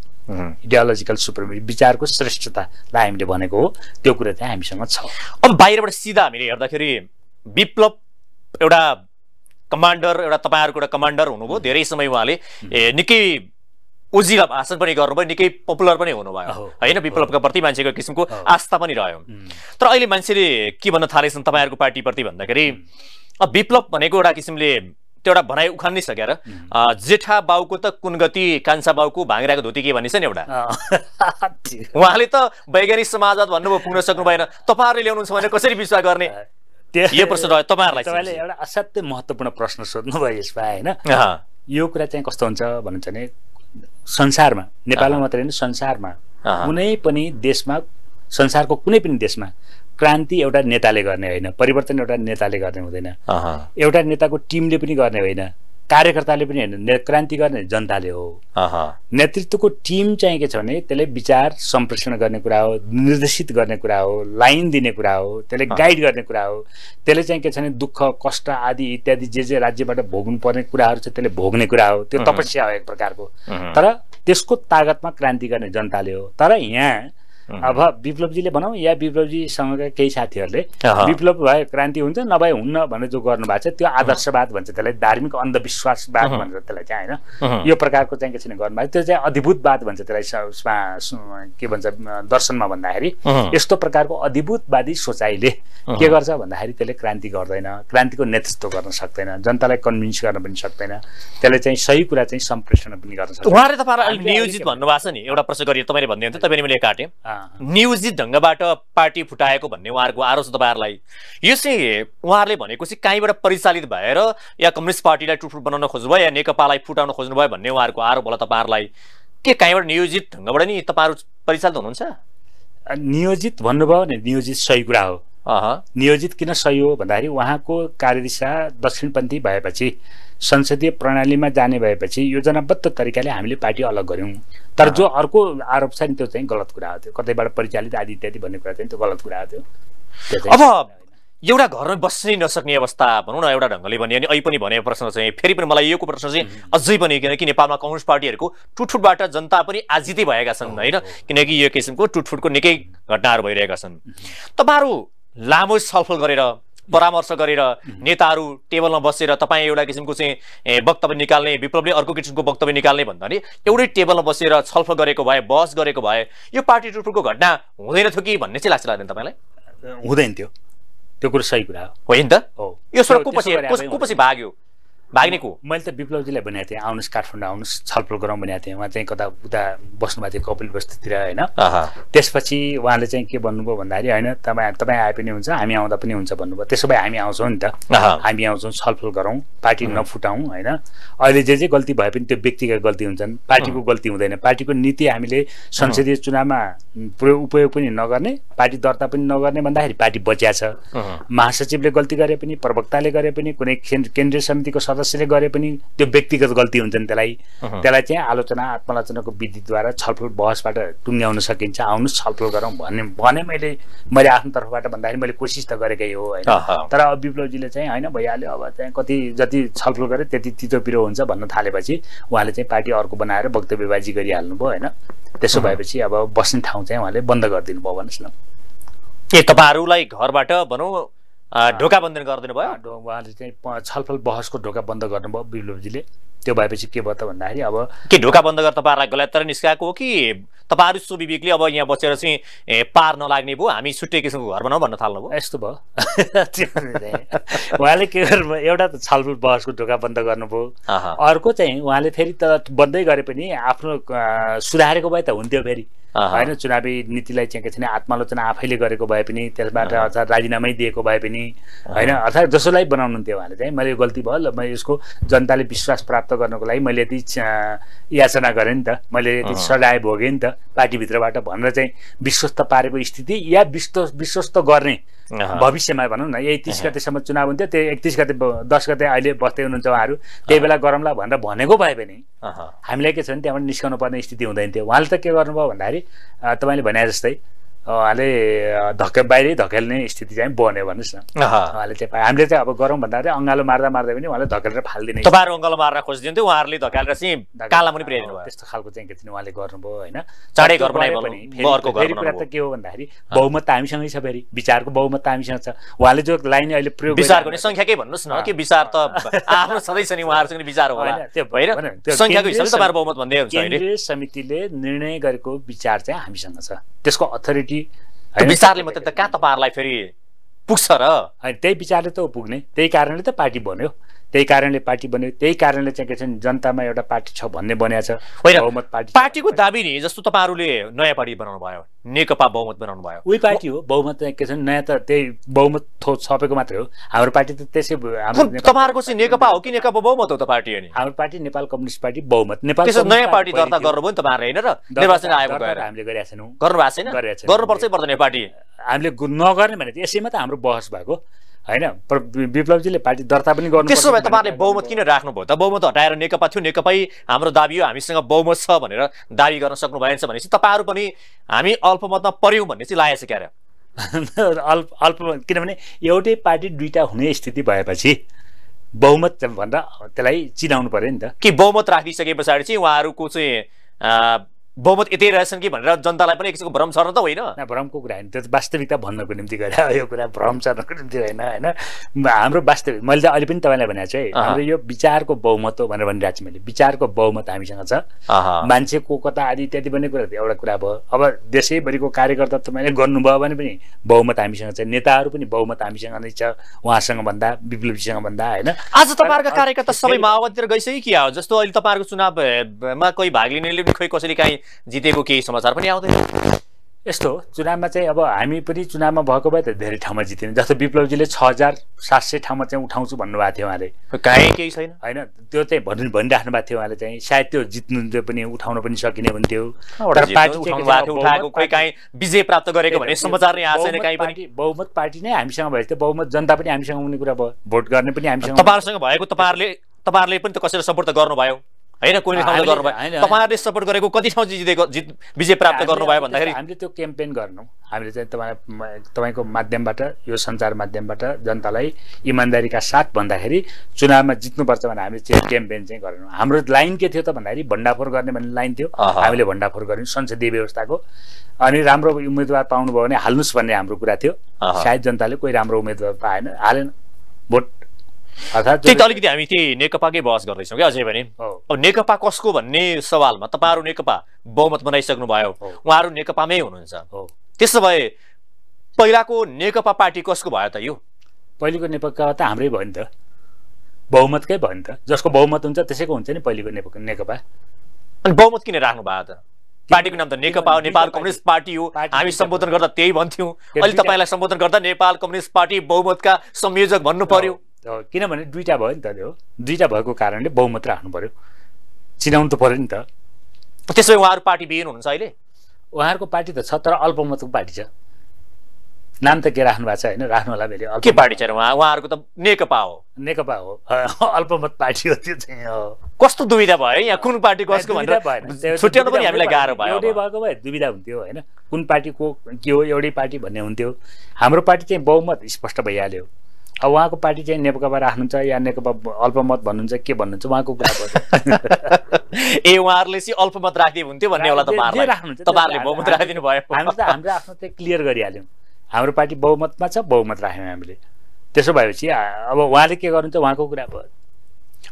इडियोलोजिकल सुपरमेसी विचारको श्रेष्ठतालाई हामीले भनेको हो त्यो कुरा चाहिँ हामीसँग छ अब बाहिरबाट सिधा हामीले हेर्दाखेरि विप्लव एउटा कमान्डर एउटा तपाईँहरूको एउटा कमान्डर हुनुभयो धेरै समय उहाँले निकै उजिला भाषण पनि गर्नुभयो निकै पपुलर पनि हुनुभयो होइन विप्लवका प्रति मान्छेको किसिमको आस्था पनि रह्यो तर अहिले मान्छेले के भन्न थालेछन् तपाईँहरूको पार्टीप्रति भन्दाखेरि अब विप्लव भनेको एउटा किसिमले त्यो एउटा भनाइ उखान नै सकेर जेठा बाउको त कुन गति कान्छा बाउको भाङ्राको धोती के भनिन्छ नि एउटा (laughs) उहाँले त वैज्ञानिक समाजवाद भन्नुभयो पुग्न सक्नु भएन तपाईँहरूले ल्याउनुहुन्छ भने कसरी विश्वास गर्ने यो प्रश्न रह्यो तपाईँहरूलाई तपाईँले एउटा असाध्यै महत्त्वपूर्ण प्रश्न सोध्नुभयो यसमा होइन यो कुरा चाहिँ कस्तो हुन्छ भन्नुहुन्छ भने संसारमा नेपालमा मात्रै होइन संसारमा कुनै पनि देशमा संसारको कुनै पनि देशमा क्रान्ति एउटा नेताले गर्ने होइन परिवर्तन एउटा नेताले गर्ने हुँदैन एउटा नेताको टिमले पनि गर्ने होइन कार्यकर्ताले पनि होइन क्रान्ति गर्ने जनताले हो नेतृत्वको टिम चाहिँ के छ भने त्यसले विचार सम्प्रेषण गर्ने कुरा हो निर्देशित गर्ने कुरा हो लाइन दिने कुरा हो त्यसले गाइड गर्ने कुरा हो त्यसले चाहिँ के छ भने दुःख कष्ट आदि इत्यादि जे जे राज्यबाट भोग्नु पर्ने कुराहरू छ त्यसले भोग्ने कुरा हो त्यो तपस्या हो एक प्रकारको तर त्यसको तागतमा क्रान्ति गर्ने जनताले हो तर यहाँ अब विप्लवजीले भनौँ या विप्लवजीसँगका केही साथीहरूले विप्लव भए क्रान्ति हुन्छ नभए हुन्न भनेर जो गर्नु भएको छ त्यो आदर्शवाद भन्छ त्यसलाई धार्मिक अन्धविश्वासवाद भनेर त्यसलाई चाहिँ होइन यो प्रकारको चाहिँ के गर्नुभएको त्यो चाहिँ अधिभूतवाद भन्छ त्यसलाई के भन्छ दर्शनमा भन्दाखेरि यस्तो प्रकारको अधिभूतवादी सोचाइले के गर्छ भन्दाखेरि त्यसले क्रान्ति गर्दैन क्रान्तिको नेतृत्व गर्न सक्दैन जनतालाई कन्भिन्स गर्न पनि सक्दैन त्यसले चाहिँ सही कुरा चाहिँ सम्प्रेषण पनि गर्न सक्छ उहाँले तपाईँलाई नियोजित भन्नुभएको छ नि एउटा प्रश्न गरियो तपाईँले भनिदिनु हुन्थ्यो तपाईँले मैले काटेँ नियोजित ढङ्गबाट पार्टी फुटाएको भन्ने उहाँहरूको आरोप छ तपाईँहरूलाई यो चाहिँ उहाँहरूले भनेको चाहिँ कहीँबाट परिचालित भएर या कम्युनिस्ट पार्टीलाई टुटफुट बनाउन खोज्नुभयो या नेकपालाई फुटाउन खोज्नुभयो भन्ने उहाँहरूको आरोप होला तपाईँहरूलाई के कहीँबाट नियोजित ढङ्गबाट नि तपाईँहरू परिचालित हुनुहुन्छ नियोजित भन्नुभयो भने नियोजित सही कुरा हो नियोजित किन सही हो भन्दाखेरि उहाँको कार्यदिशा दक्षिणपन्थी भएपछि संसदीय प्रणालीमा जाने भएपछि योजनाबद्ध तरिकाले हामीले पार्टी अलग गऱ्यौँ तर जो अर्को आरोप छ नि त्यो चाहिँ गलत कुरा हो त्यो कतैबाट परिचालित आदि इत्यादि भन्ने कुरा चाहिँ त्यो गलत कुरा हो त्यो अब एउटा घरमा बस्नै नसक्ने अवस्था भनौँ न एउटा ढङ्गले भने अनि अहिले पनि भने प्रश्न चाहिँ फेरि पनि मलाई यो प्रश्न चाहिँ अझै पनि किनकि नेपालमा कङ्ग्रेस पार्टीहरूको टुटफुटबाट जनता पनि आजितै भएका छन् होइन किनकि यो किसिमको टुटफुटको निकै घटनाहरू भइरहेका छन् तपाईँहरू लामो छलफल गरेर परामर्श गरेर नेताहरू टेबलमा बसेर तपाईँ एउटा किसिमको चाहिँ वक्तव्य निकाल्ने विप्लवले अर्को किसिमको वक्तव्य निकाल्ने भन्दा नि एउटै टेबलमा बसेर छलफल गरेको भए बहस गरेको भए यो पार्टी टुटफुटको घटना हुँदैन थियो कि भन्ने चाहिँ लाग्छ लाग्दैन तपाईँलाई हुँदैन थियो त्यो कुरो सही कुरा हो होइन त हो यो सर कुपछि भाग्यो भाग्ने मैले त विप्लवजीलाई भनेको थिएँ आउनुहोस् काठमाडौँ आउनुहोस् छलफल गरौँ भनेको थिएँ उहाँ चाहिँ कता उता बस्नु भएको थियो कपिल बस्तीतिर होइन त्यसपछि उहाँले चाहिँ के भन्नुभयो भन्दाखेरि होइन तपाईँ तपाईँ आए पनि हुन्छ हामी आउँदा पनि हुन्छ भन्नुभयो त्यसो भए हामी आउँछौँ नि त हामी आउँछौँ छलफल गरौँ पार्टी नफुटाउँ होइन अहिले जे जे गल्ती भए पनि त्यो व्यक्तिका गल्ती हुन्छन् पार्टीको गल्ती हुँदैन पार्टीको नीति हामीले संसदीय चुनावमा उपयोग पनि नगर्ने पार्टी दर्ता पनि नगर्ने भन्दाखेरि पार्टी बच्या छ महासचिवले गल्ती गरे पनि प्रवक्ताले गरे पनि कुनै केन्द्रीय समितिको सदस्य सदस्यले गरे पनि त्यो व्यक्तिगत गल्ती हुन्छ नि त्यसलाई त्यसलाई चाहिँ आलोचना आत्मालोचनाको विधिद्वारा छलफल बहसबाट टुङ्ग्याउन सकिन्छ आउनु छलफल गरौँ भन्ने भने मैले मैले आफ्नो तर्फबाट भन्दाखेरि मैले कोसिस त गरेकै हो होइन तर अब विप्लवजीले चाहिँ होइन भइहाल्यो अब चाहिँ कति जति छलफल गरे त्यति तितो पिरो हुन्छ भन्न थालेपछि उहाँले चाहिँ पार्टी अर्को बनाएर वक्तव्यबाजी गरिहाल्नुभयो भयो होइन त्यसो भएपछि अब बस्ने ठाउँ चाहिँ उहाँले बन्द गरिदिनु भयो भन्नुहोस् न ए तपाईँहरूलाई घरबाट भनौँ ढोका बन्द गरिदिनु भयो उहाँले चाहिँ छलफल बहसको ढोका बन्द गर्नुभयो बिर्लोजीले त्यो भएपछि के भयो त भन्दाखेरि अब के ढोका बन्द गरेर तपाईँहरूलाई तर निस्काएको हो कि तपाईँहरू सुविवेकले अब यहाँ बसेर चाहिँ पार नलाग्ने भयो हामी छुट्टै किसिमको घर बनाऊ भन्न थाल्नु थाल्नुभयो यस्तो भयो (laughs) उहाँले के गर्नुभयो एउटा त छलफल बहसको ढोका बन्द गर्नुभयो अर्को चाहिँ उहाँले फेरि त बन्दै गरे पनि आफ्नो सुधारेको भए त हुन्थ्यो फेरि होइन चुनावी नीतिलाई चाहिँ के छ भने आत्मालोचना आफैले गरेको भए पनि त्यसबाट अर्थात् राजीनामै दिएको भए पनि होइन अर्थात् जसोलाई बनाउनुहुन्थ्यो उहाँले चाहिँ मैले गल्ती भयो ल मैले यसको जनताले विश्वास प्राप्त गर्नको लागि मैले यति याचना गरेँ नि त मैले यति सडाए भोगेँ नि त पार्टीभित्रबाट भनेर चाहिँ विश्वस्त पारेको स्थिति या विश्व विश्वस्त गर्ने भविष्यमा भनौँ न यही तिस गतेसम्म चुनाव हुन्थ्यो त्यो एकतिस गते दस गते अहिले बस्दै हुनुहुन्छ उहाँहरू त्यही बेला गरमला भनेर भनेको भए पनि हामीलाई के छ भने त्यहाँबाट निस्कनु पर्ने स्थिति हुँदैन थियो उहाँले त के गर्नुभयो भन्दाखेरि तपाईँले भने जस्तै उहाँले धक्के बाहिरै धकेल्ने स्थिति चाहिँ बन्यो भन्नुहोस् न उहाँले चाहिँ पायो हामीले चाहिँ अब गरौँ भन्दाखेरि अङ्गालो मार्दा मार्दै पनि उहाँले धकेलेर फालिदिने तपाईँहरू अङ्गालो मार्न खोजिदिन्थ्यो उहाँहरूले धकेलेर चाहिँ काला पनि प्रेरित भयो त्यस्तो खालको चाहिँ के थियो उहाँले गर्नुभयो होइन चाँडै घर फेरि कुरा त के हो भन्दाखेरि बहुमत त हामीसँगै छ फेरि विचारको बहुमत त हामीसँग छ उहाँले जो लाइन अहिले प्रयोग विचार गर्ने सङ्ख्याकै भन्नुहोस् न कि विचार त आफ्नो सधैँ छ नि उहाँहरूसँग विचार होला त्यो भएर सङ्ख्याको हिसाबले तपाईँहरू बहुमत भन्दै हुन्छ समितिले निर्णय गरेको विचार चाहिँ हामीसँग छ त्यसको अथोरिटी विचारले मात्रै त कहाँ तपाईँहरूलाई फेरि पुग्छ र होइन त्यही विचारले त पुग्ने त्यही कारणले त पार्टी बन्यो त्यही कारणले पार्टी बन्यो त्यही कारणले चाहिँ के छ जनतामा एउटा पार्टी छ भन्ने बनाएको छ बहुमत पार्टी पार्टीको दाबी नि जस्तो तपाईँहरूले नयाँ पार्टी बनाउनु भयो नेकपा बहुमत बनाउनु भयो उही पार्टी हो बहुमत चाहिँ के छ नयाँ त त्यही बहुमत थो छपेको मात्रै हो हाम्रो पार्टी त त्यसै तपाईँहरूको चाहिँ नेकपा हो कि नेकपा बहुमत हो त पार्टी अनि हाम्रो पार्टी नेपाल कम्युनिस्ट पार्टी बहुमत नेपाल नयाँ पार्टी दर्ता गर्नुभयो नि तपाईँहरू होइन र निर्वाचन आयोग हामीले गरेका छैनौँ गर्नु छैन गर्नुपर्छ पर्छ नेपाली पार्टी हामीले नगर्ने भने त यसैमा त हाम्रो बहस भएको होइन विप्लवजीले पार्टी दर्ता पनि गर्नु त्यसो भए तपाईँहरूले बहुमत किन राख्नुभयो त बहुमत हटाएर नेकपा थियो नेकपा हाम्रो दाबी हो हामीसँग बहुमत छ भनेर दाबी गर्न सक्नु भएन भनेपछि तपाईँहरू पनि हामी अल्पमतमा पर्यौँ भन्ने चाहिँ लागेको छ क्यारे (laughs) अल्प अल्पमत किनभने एउटै पार्टी दुईवटा हुने स्थिति भएपछि बहुमत भन्दा त्यसलाई चिनाउनु पऱ्यो नि त कि बहुमत राखिसके पछाडि चाहिँ उहाँहरूको चाहिँ बहुमत यतै रहेछन् कि भनेर जनतालाई पनि एक भ्रम छर्न त होइन भ्रमको कुरा होइन त्यो वास्तविकता भन्नको निम्ति गरेर (laughs) यो कुरा भ्रम छर्नको निम्ति होइन होइन हाम्रो वास्तविक मैले त अहिले पनि तपाईँलाई भनेको छु है हाम्रो यो विचारको बहुमत हो भनेर भनिरहेको छु मैले विचारको बहुमत हामीसँग छ मान्छेको कता आदि इत्यादि पनि कुरा एउटा कुरा भयो अब देशैभरिको कार्यकर्ता तपाईँले गर्नुभयो भने पनि बहुमत हामीसँग छ नेताहरू पनि बहुमत हामीसँग नै छ उहाँसँग भन्दा विप्लवीसँग भन्दा होइन आज तपाईँहरूको कार्यकर्ता सबै माओवादीतिर गइसक्यो कि जस्तो अहिले तपाईँहरूको चुनावमा कोही भाग लिनेले पनि खोइ कसैले काहीँ जितेको केही समाचार पनि आउँदैन यस्तो चुनावमा चाहिँ अब हामी पनि चुनावमा भएको भए त धेरै ठाउँमा जितेन जस्तो विप्लवजीले छ हजार सात सय ठाउँमा चाहिँ उठाउँछु भन्नुभएको थियो उहाँले कहीँ केही छैन होइन त्यो चाहिँ भन्नु भनिराख्नु भएको थियो उहाँले चाहिँ सायद त्यो जित्नु पनि उठाउन पनि सकिने हुन्थ्यो विजय प्राप्त गरेको भने समाचार नै छैन कहीँ बहुमत पार्टी नै हामीसँग भएपछि त्यो बहुमत जनता पनि हामीसँग हुने कुरा भयो भोट गर्ने पनि हामीसँग तपाईँहरूसँग भएको तपाईँहरूले तपाईँहरूले पनि त कसैलाई सपोर्ट त गर्नुभयो होइन कुनै ठाउँले गर्नुभयो तपाईँहरूले सपोर्ट गरेको कति ठाउँ जितेको जित विजय प्राप्त गर्नुभयो भन्दाखेरि हामीले त्यो क्याम्पेन गर्नु हामीले चाहिँ तपाईँ तपाईँको माध्यमबाट यो सञ्चार माध्यमबाट जनतालाई इमान्दारीका साथ भन्दाखेरि चुनावमा जित्नुपर्छ भनेर हामीले चाहिँ क्याम्पेन चाहिँ गरेनौँ हाम्रो लाइन के थियो त भन्दाखेरि भण्डाफोर गर्ने भन्ने लाइन थियो हामीले भण्डाफोर गऱ्यौँ संसदीय व्यवस्थाको अनि राम्रो उम्मेदवार पाउनुभयो भने हाल्नुहोस् भन्ने हाम्रो कुरा थियो सायद जनताले कोही राम्रो उम्मेदवार पाएन हालेन भोट त्यही त अलिकति हामी त्यही नेकपाकै बहस गर्दैछौँ क्या अझै पनि अब नेकपा कसको भन्ने सवालमा तपाईँहरू नेकपा बहुमत बनाइसक्नु भयो उहाँहरू नेकपामै हुनुहुन्छ त्यसो भए पहिलाको नेकपा पार्टी कसको भयो त यो पहिलेको नेकपा त हाम्रै भयो नि त बहुमतकै भयो नि त जसको बहुमत हुन्छ त्यसैको हुन्छ नि पहिलेको नेकपा नेकपा अनि बहुमत किन राख्नु भयो त पार्टीको नाम त नेकपा हो नेपाल कम्युनिस्ट पार्टी हो हामी सम्बोधन गर्दा त्यही भन्थ्यौँ अहिले तपाईँलाई सम्बोधन गर्दा नेपाल कम्युनिस्ट पार्टी बहुमतका संयोजक भन्नु पर्यो किनभने दुईवटा भयो नि त हो दुईवटा भएको कारणले बहुमत राख्नु पऱ्यो चिनाउनु त पऱ्यो नि त त्यसो उहाँहरू पार्टी बिहेन हुनुहुन्छ अहिले उहाँहरूको पार्टी त छ तर अल्पमतको पार्टी छ नाम त के राख्नु भएको छ होइन राख्नु होला मैले के पार्टी छ उहाँ उहाँहरूको त नेकपा हो नेकपा हो (laughs) अल्पमत पार्टी हो त्यो चाहिँ कस्तो दुविधा भयो यहाँ कुन पार्टी कसको भनेर छुट्याउनु पनि हामीलाई गाह्रो भयो एउटै भएको भए दुविधा हुन्थ्यो होइन कुन पार्टीको के हो एउटै पार्टी भन्ने हुन्थ्यो हाम्रो पार्टी चाहिँ बहुमत स्पष्ट भइहाल्यो अब उहाँको पार्टी चाहिँ नेकपाबाट राख्नुहुन्छ या नेकपा अल्पमत भन्नुहुन्छ के भन्नुहुन्छ उहाँको कुरा (laughs) ए उहाँहरूले चाहिँ अल्पमत राखिदिए हुन्थ्यो भन्ने होला बहुमत राखिदिनु भयो हामी त हाम्रो आफ्नो चाहिँ क्लियर गरिहाल्यौँ हाम्रो पार्टी बहुमतमा छ बहुमत राख्यौँ हामीले त्यसो भएपछि अब उहाँले के गर्नुहुन्छ उहाँको कुरा भयो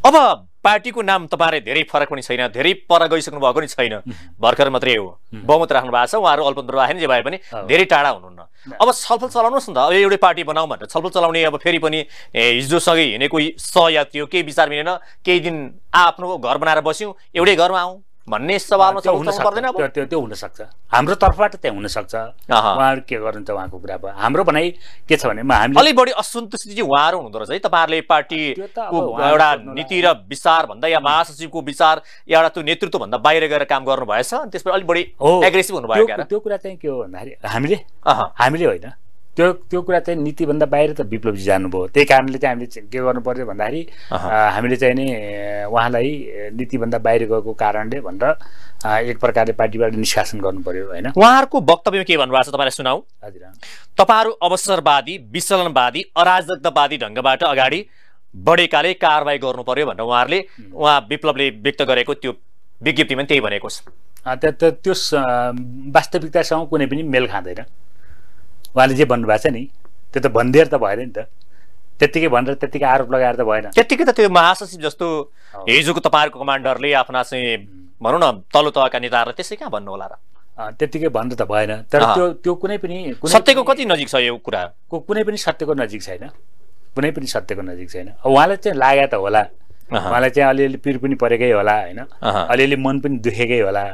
अब पार्टीको नाम तपाईँहरूले धेरै फरक पनि छैन धेरै पर गइसक्नु भएको नि छैन भर्खर मात्रै हो बहुमत राख्नु भएको छ उहाँहरू अल्पतन्त्र नि जे भए पनि धेरै टाढा हुनुहुन्न अब छलफल चलाउनुहोस् न त अब एउटै पार्टी बनाऊ भनेर छलफल चलाउने अब फेरि पनि हिजोसँगै हिँडेको सहयात्री हो केही विचार मिलेन केही दिन आ आफ्नो घर बनाएर बस्यौँ एउटै घरमा आऊ भन्ने सवालमा हुन पर्दैन त्यो त्यो हुनसक्छ हाम्रो तर्फबाट त्यहाँ हुनसक्छ उहाँहरू के गर्नुहुन्छ उहाँको कुरा भयो हाम्रो भनाइ के छ भने हामी अलिक बढी असन्तुष्टि चाहिँ उहाँहरू हुनुहुँदो रहेछ है तपाईँहरूले पार्टी एउटा नीति र विचार भन्दा या महासचिवको विचार एउटा त्यो नेतृत्वभन्दा बाहिर गएर काम गर्नु अनि त्यसपछि अलिक बढी एग्रेसिभ हुनुभयो त्यो कुरा चाहिँ के हो भन्दाखेरि हामीले हामीले होइन त्यो त्यो कुरा चाहिँ नीतिभन्दा बाहिर त विप्लवजी जानुभयो त्यही कारणले चाहिँ हामीले के गर्नु पर्यो भन्दाखेरि हामीले चाहिँ नि उहाँलाई नीतिभन्दा बाहिर गएको कारणले भनेर एक प्रकारले पार्टीबाट निष्कासन गर्नु पर्यो होइन उहाँहरूको वक्तव्यमा के भन्नुभएको छ तपाईँलाई सुनाऊ हजुर तपाईँहरू अवसरवादी विचलनवादी अराजकतावादी ढङ्गबाट अगाडि बढेकाले कारवाही गर्नु पर्यो भनेर उहाँहरूले उहाँ विप्लवले व्यक्त गरेको त्यो विज्ञप्तिमा त्यही भनेको छ त्यो वास्तविकतासँग कुनै पनि मेल खाँदैन उहाँले जे भन्नुभएको छ नि त्यो त भनिदिएर त भएन नि त त्यत्तिकै भनेर त्यत्तिकै आरोप लगाएर त भएन त्यत्तिकै त त्यो महासचिव जस्तो हिजोको तपाईँहरूको कमान्डरले आफ्ना चाहिँ भनौँ न तल्लो तहका नेताहरूलाई त्यसै कहाँ भन्नु होला र त्यतिकै भन्नु त भएन तर त्यो त्यो कुनै पनि सत्यको कति नजिक छ यो कुरा कुनै पनि सत्यको नजिक छैन कुनै पनि सत्यको नजिक छैन उहाँलाई चाहिँ लाग्या त होला उहाँलाई चाहिँ अलिअलि पिर पनि परेकै होला होइन अलिअलि मन पनि दुखेकै होला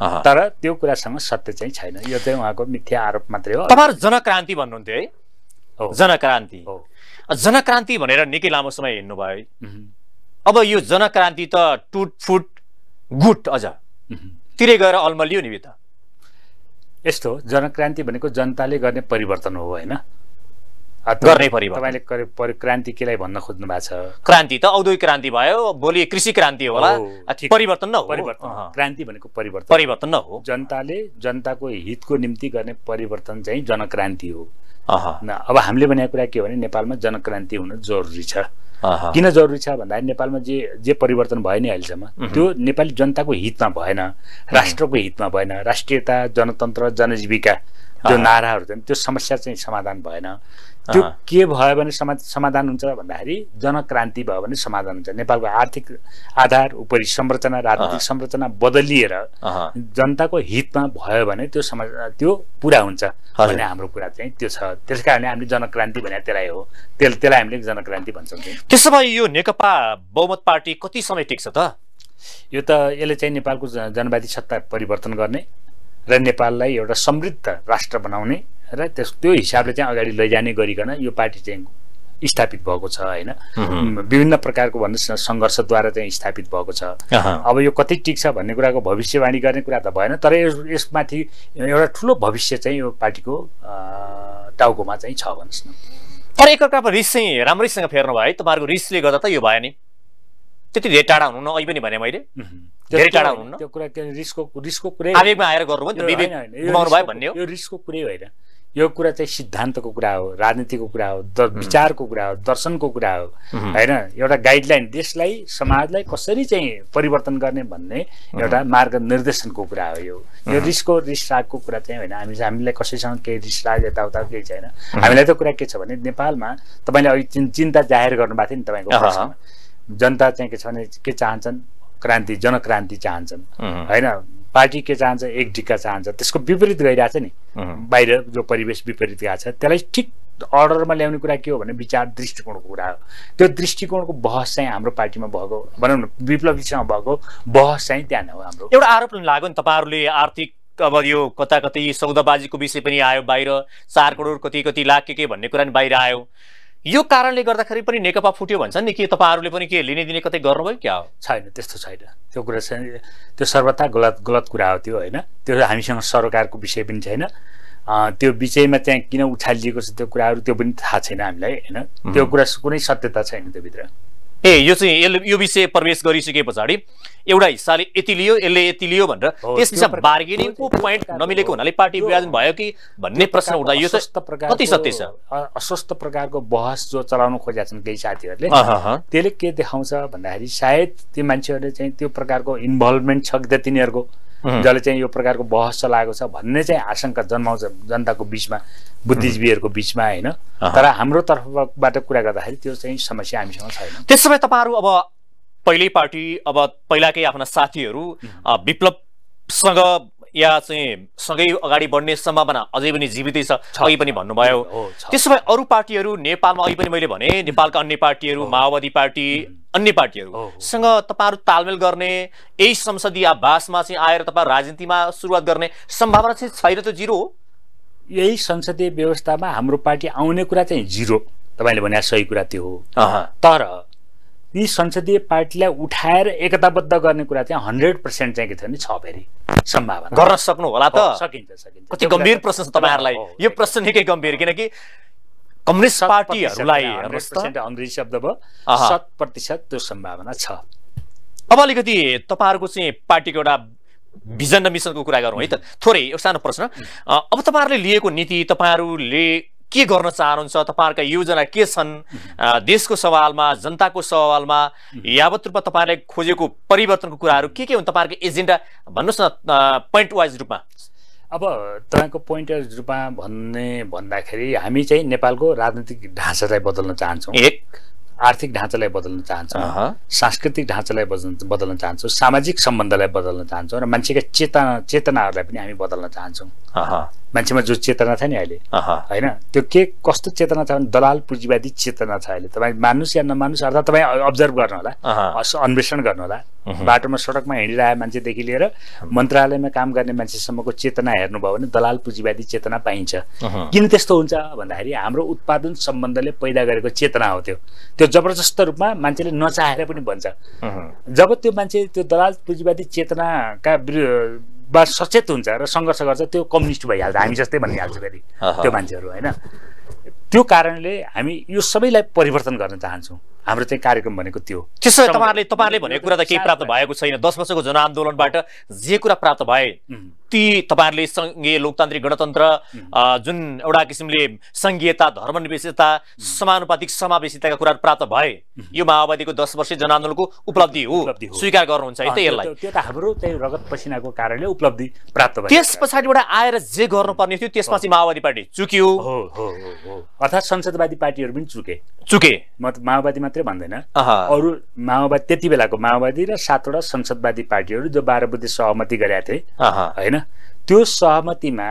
तर त्यो कुरासँग सत्य चाहिँ छैन यो चाहिँ उहाँको मिथ्या आरोप मात्रै हो तपाईँहरू जनक्रान्ति भन्नुहुन्थ्यो है जनक्रान्ति हो जनक्रान्ति भनेर निकै लामो समय हिँड्नुभयो है अब यो जनक्रान्ति त टुट फुट गुट अझ तिरै गएर अल्मलियो नि त यस्तो जनक्रान्ति भनेको जनताले गर्ने परिवर्तन हो होइन गर्नै परिवर्तन तपाईँले क्रान्ति केलाई भन्न खोज्नु भएको छ क्रान्ति त औद्योगिक क्रान्ति भयो भोलि कृषि क्रान्ति होला परिवर्तन क्रान्ति भनेको परिवर्तन परिवर्तन हो जनताले जनताको हितको निम्ति गर्ने परिवर्तन चाहिँ जनक्रान्ति हो अब हामीले भनेको कुरा के भने नेपालमा जनक्रान्ति हुन जरुरी छ किन जरुरी छ भन्दाखेरि नेपालमा जे जे परिवर्तन भयो नि अहिलेसम्म त्यो नेपाली जनताको हितमा भएन राष्ट्रको हितमा भएन राष्ट्रियता जनतन्त्र जनजीविका जो नाराहरू छन् त्यो समस्या चाहिँ समाधान भएन त्यो के भयो भने समा समाधान हुन्छ भन्दाखेरि जनक्रान्ति भयो भने समाधान हुन्छ नेपालको आर्थिक आधार उपरि संरचना राजनीतिक संरचना बदलिएर जनताको हितमा भयो भने त्यो समा त्यो पुरा हुन्छ भन्ने हाम्रो कुरा चाहिँ त्यो छ त्यस कारणले हामीले जनक्रान्ति भने त्यसलाई हो त्यस त्यसलाई हामीले जनक्रान्ति भन्छौँ त्यसो भए यो नेकपा बहुमत पार्टी कति समय टिक्छ त यो त यसले चाहिँ नेपालको जनवादी सत्ता परिवर्तन गर्ने र नेपाललाई एउटा समृद्ध राष्ट्र बनाउने र त्यस त्यो हिसाबले चाहिँ अगाडि लैजाने गरिकन यो पार्टी चाहिँ स्थापित भएको छ होइन विभिन्न प्रकारको भन्नुहोस् न सङ्घर्षद्वारा चाहिँ स्थापित भएको छ अब यो कति टिक्छ भन्ने कुराको भविष्यवाणी गर्ने कुरा त भएन तर यसमाथि एउटा ठुलो भविष्य चाहिँ यो पार्टीको टाउकोमा चाहिँ छ भन्नुहोस् न तर एकअर्कामा रिस चाहिँ राम्रैसँग फेर्नु भयो है तपाईँहरूको रिसले गर्दा त यो भयो नि त्यति धेरै टाढा हुनुहुन्न अहिले पनि भने मैले धेरै टाढा हुनुहुन्न त्यो कुरा रिसको रिसको कुरै आवेगमा आएर गर्नुभयो भन्ने हो यो रिसको कुरै होइन यो कुरा चाहिँ सिद्धान्तको कुरा हो राजनीतिको कुरा हो द विचारको कुरा हो दर्शनको कुरा हो होइन एउटा गाइडलाइन देशलाई समाजलाई कसरी चाहिँ परिवर्तन गर्ने भन्ने एउटा मार्ग निर्देशनको कुरा हो यो यो रिसको रिस रागको कुरा चाहिँ होइन हामी हामीलाई कसैसँग केही रिस राग यताउता केही छैन हामीलाई त कुरा के छ भने नेपालमा तपाईँले अघि चिन्ता जाहेर गर्नुभएको थियो नि तपाईँको जनता चाहिँ के छ भने के चाहन्छन् क्रान्ति जनक्रान्ति चाहन्छन् होइन पार्टी के चाहन्छ एक ढिक्का चाहन्छ त्यसको विपरीत गइरहेछ नि बाहिर जो परिवेश विपरीत गएको छ त्यसलाई ठिक अर्डरमा ल्याउने कुरा के हो भने विचार दृष्टिकोणको कुरा हो त्यो दृष्टिकोणको बहस चाहिँ हाम्रो पार्टीमा भएको भनौँ न विप्लवीसँग भएको बहस चाहिँ त्यहाँ नै हो हाम्रो एउटा आरोप पनि लाग्यो नि तपाईँहरूले आर्थिक अब यो कता कतै सौदाबाजीको विषय पनि आयो बाहिर चार करोड कति कति लाख के के भन्ने कुरा पनि बाहिर आयो यो कारणले गर्दाखेरि पनि नेकपा फुट्यो भन्छ नि के तपाईँहरूले पनि के लिने दिने कतै गर्नुभयो क्या हो छैन त्यस्तो छैन त्यो कुरा चाहिँ त्यो सर्वथा गलत गलत कुरा हो त्यो होइन त्यो हामीसँग सरकारको विषय पनि छैन त्यो विषयमा त्यहाँ किन उछालिएको छ त्यो कुराहरू त्यो पनि थाहा छैन हामीलाई होइन त्यो कुरा कुनै सत्यता छैन त्योभित्र ए यो चाहिँ यसले यो विषय प्रवेश गरिसके पछाडि एउटा हिस्साले यति लियो यसले यति लियो भनेर त्यस हिसाब बार्गेनिङको पोइन्ट नमिलेको हुनाले पार्टी विभाजन भयो कि भन्ने प्रश्न उठ्दा यो कति सत्य छ अस्वस्थ प्रकारको बहस जो चलाउन खोजेका छन् केही साथीहरूले त्यसले के देखाउँछ भन्दाखेरि सायद ती मान्छेहरूले चाहिँ त्यो प्रकारको इन्भल्भमेन्ट छ कि तिनीहरूको जसले चाहिँ यो प्रकारको बहस चलाएको छ भन्ने चाहिँ आशंका जन्माउँछ जनताको बिचमा बुद्धिजीवीहरूको बिचमा होइन तर हाम्रो तर्फबाट कुरा गर्दाखेरि त्यो चाहिँ समस्या हामीसँग छैन त्यसो भए तपाईँहरू अब पहिल्यै पार्टी अब पहिलाकै आफ्ना साथीहरू विप्लवसँग या चाहिँ सँगै अगाडि बढ्ने सम्भावना अझै पनि जीवितै छ अघि पनि भन्नुभयो त्यसो भए अरू पार्टीहरू नेपालमा अघि पनि मैले भने नेपालका अन्य पार्टीहरू माओवादी पार्टी अन्य पार्टीहरूसँग तपाईँहरू तालमेल गर्ने यही संसदीय आवासमा चाहिँ आएर तपाईँ राजनीतिमा सुरुवात गर्ने सम्भावना चाहिँ छैन त जिरो यही संसदीय व्यवस्थामा हाम्रो पार्टी आउने कुरा चाहिँ जिरो तपाईँले भने सही कुरा त्यो हो तर ती संसदीय पार्टीलाई उठाएर एकताबद्ध गर्ने कुरा चाहिँ हन्ड्रेड पर्सेन्ट चाहिँ के छ भने छ फेरि सम्भावना गर्न सक्नु होला त सकिन्छ सकिन्छ कति गम्भीर प्रश्न छ तपाईँहरूलाई यो प्रश्न निकै गम्भीर किनकि कम्युनिस्ट पार्टीहरूलाई अङ्ग्रेजी शब्द भयो शत प्रतिशत त्यो सम्भावना छ अब अलिकति तपाईँहरूको चाहिँ पार्टीको एउटा भिजन र मिसनको कुरा गरौँ है त थोरै एउटा सानो प्रश्न अब तपाईँहरूले लिएको नीति तपाईँहरूले के गर्न चाहनुहुन्छ तपाईँहरूका योजना के छन् देशको सवालमा जनताको सवालमा यावत रूपमा तपाईँहरूले खोजेको परिवर्तनको कुराहरू के के हुन् तपाईँहरूको एजेन्डा भन्नुहोस् न पोइन्ट वाइज रूपमा अब तपाईँको पोइन्ट वाइज रूपमा भन्ने भन्दाखेरि हामी चाहिँ नेपालको राजनीतिक ढाँचालाई बदल्न चाहन्छौँ एक आर्थिक ढाँचालाई बदल्न चाहन्छौँ सांस्कृतिक ढाँचालाई बदल्न चाहन्छौँ सामाजिक सम्बन्धलाई बदल्न चाहन्छौँ र मान्छेका चेतना चेतनाहरूलाई पनि हामी बदल्न चाहन्छौँ मान्छेमा जो चेतना छ नि अहिले होइन त्यो के कस्तो चेतना छ भने दलाल पुँजीवादी चेतना छ अहिले तपाईँ मान्नुहोस् या नमान्नुहोस् अर्थात् तपाईँ अब्जर्भ गर्नुहोला अन्वेषण गर्नुहोला बाटोमा सडकमा हिँडिरहेको मान्छेदेखि लिएर मन्त्रालयमा काम गर्ने मान्छेसम्मको चेतना हेर्नुभयो भने दलाल पुँजीवादी चेतना पाइन्छ किन त्यस्तो हुन्छ भन्दाखेरि हाम्रो उत्पादन सम्बन्धले पैदा गरेको चेतना हो त्यो त्यो जबरजस्त रूपमा मान्छेले नचाहेर पनि भन्छ जब त्यो मान्छे त्यो दलाल पुँजीवादी चेतनाका बा सचेत हुन्छ र सङ्घर्ष गर्छ त्यो कम्युनिस्ट भइहाल्छ हामी जस्तै भनिहाल्छ फेरि त्यो मान्छेहरू होइन त्यो कारणले हामी यो सबैलाई परिवर्तन गर्न चाहन्छौँ हाम्रो चाहिँ कार्यक्रम भनेको त्यो त्यसो भए तपाईँहरूले तपाईँहरूले भनेको कुरा त केही प्राप्त भएको छैन दस वर्षको जनआन्दोलनबाट जे कुरा प्राप्त भए ती तपाईँहरूले सङ्घीय लोकतान्त्रिक गणतन्त्र जुन एउटा किसिमले सङ्घीयता धर्मनिवेशता समानुपातिक समावेशिताका कुराहरू प्राप्त भए यो माओवादीको दस वर्ष जनआन्दोलनको उपलब्धि हो स्वीकार गर्नुहुन्छ है त यसलाई हाम्रो त्यही रगत पसिनाको कारणले उपलब्धि प्राप्त भयो त्यस पछाडिबाट आएर जे गर्नुपर्ने थियो त्यसमा चाहिँ माओवादी पार्टी चुक्यो अर्थात् संसदवादी पार्टीहरू पनि चुके चुके म माओवादी मात्रै भन्दैन अरू माओवादी त्यति बेलाको माओवादी र सातवटा संसदवादी पार्टीहरू जो बाह्र बुद्धि सहमति गरेका थिए होइन त्यो सहमतिमा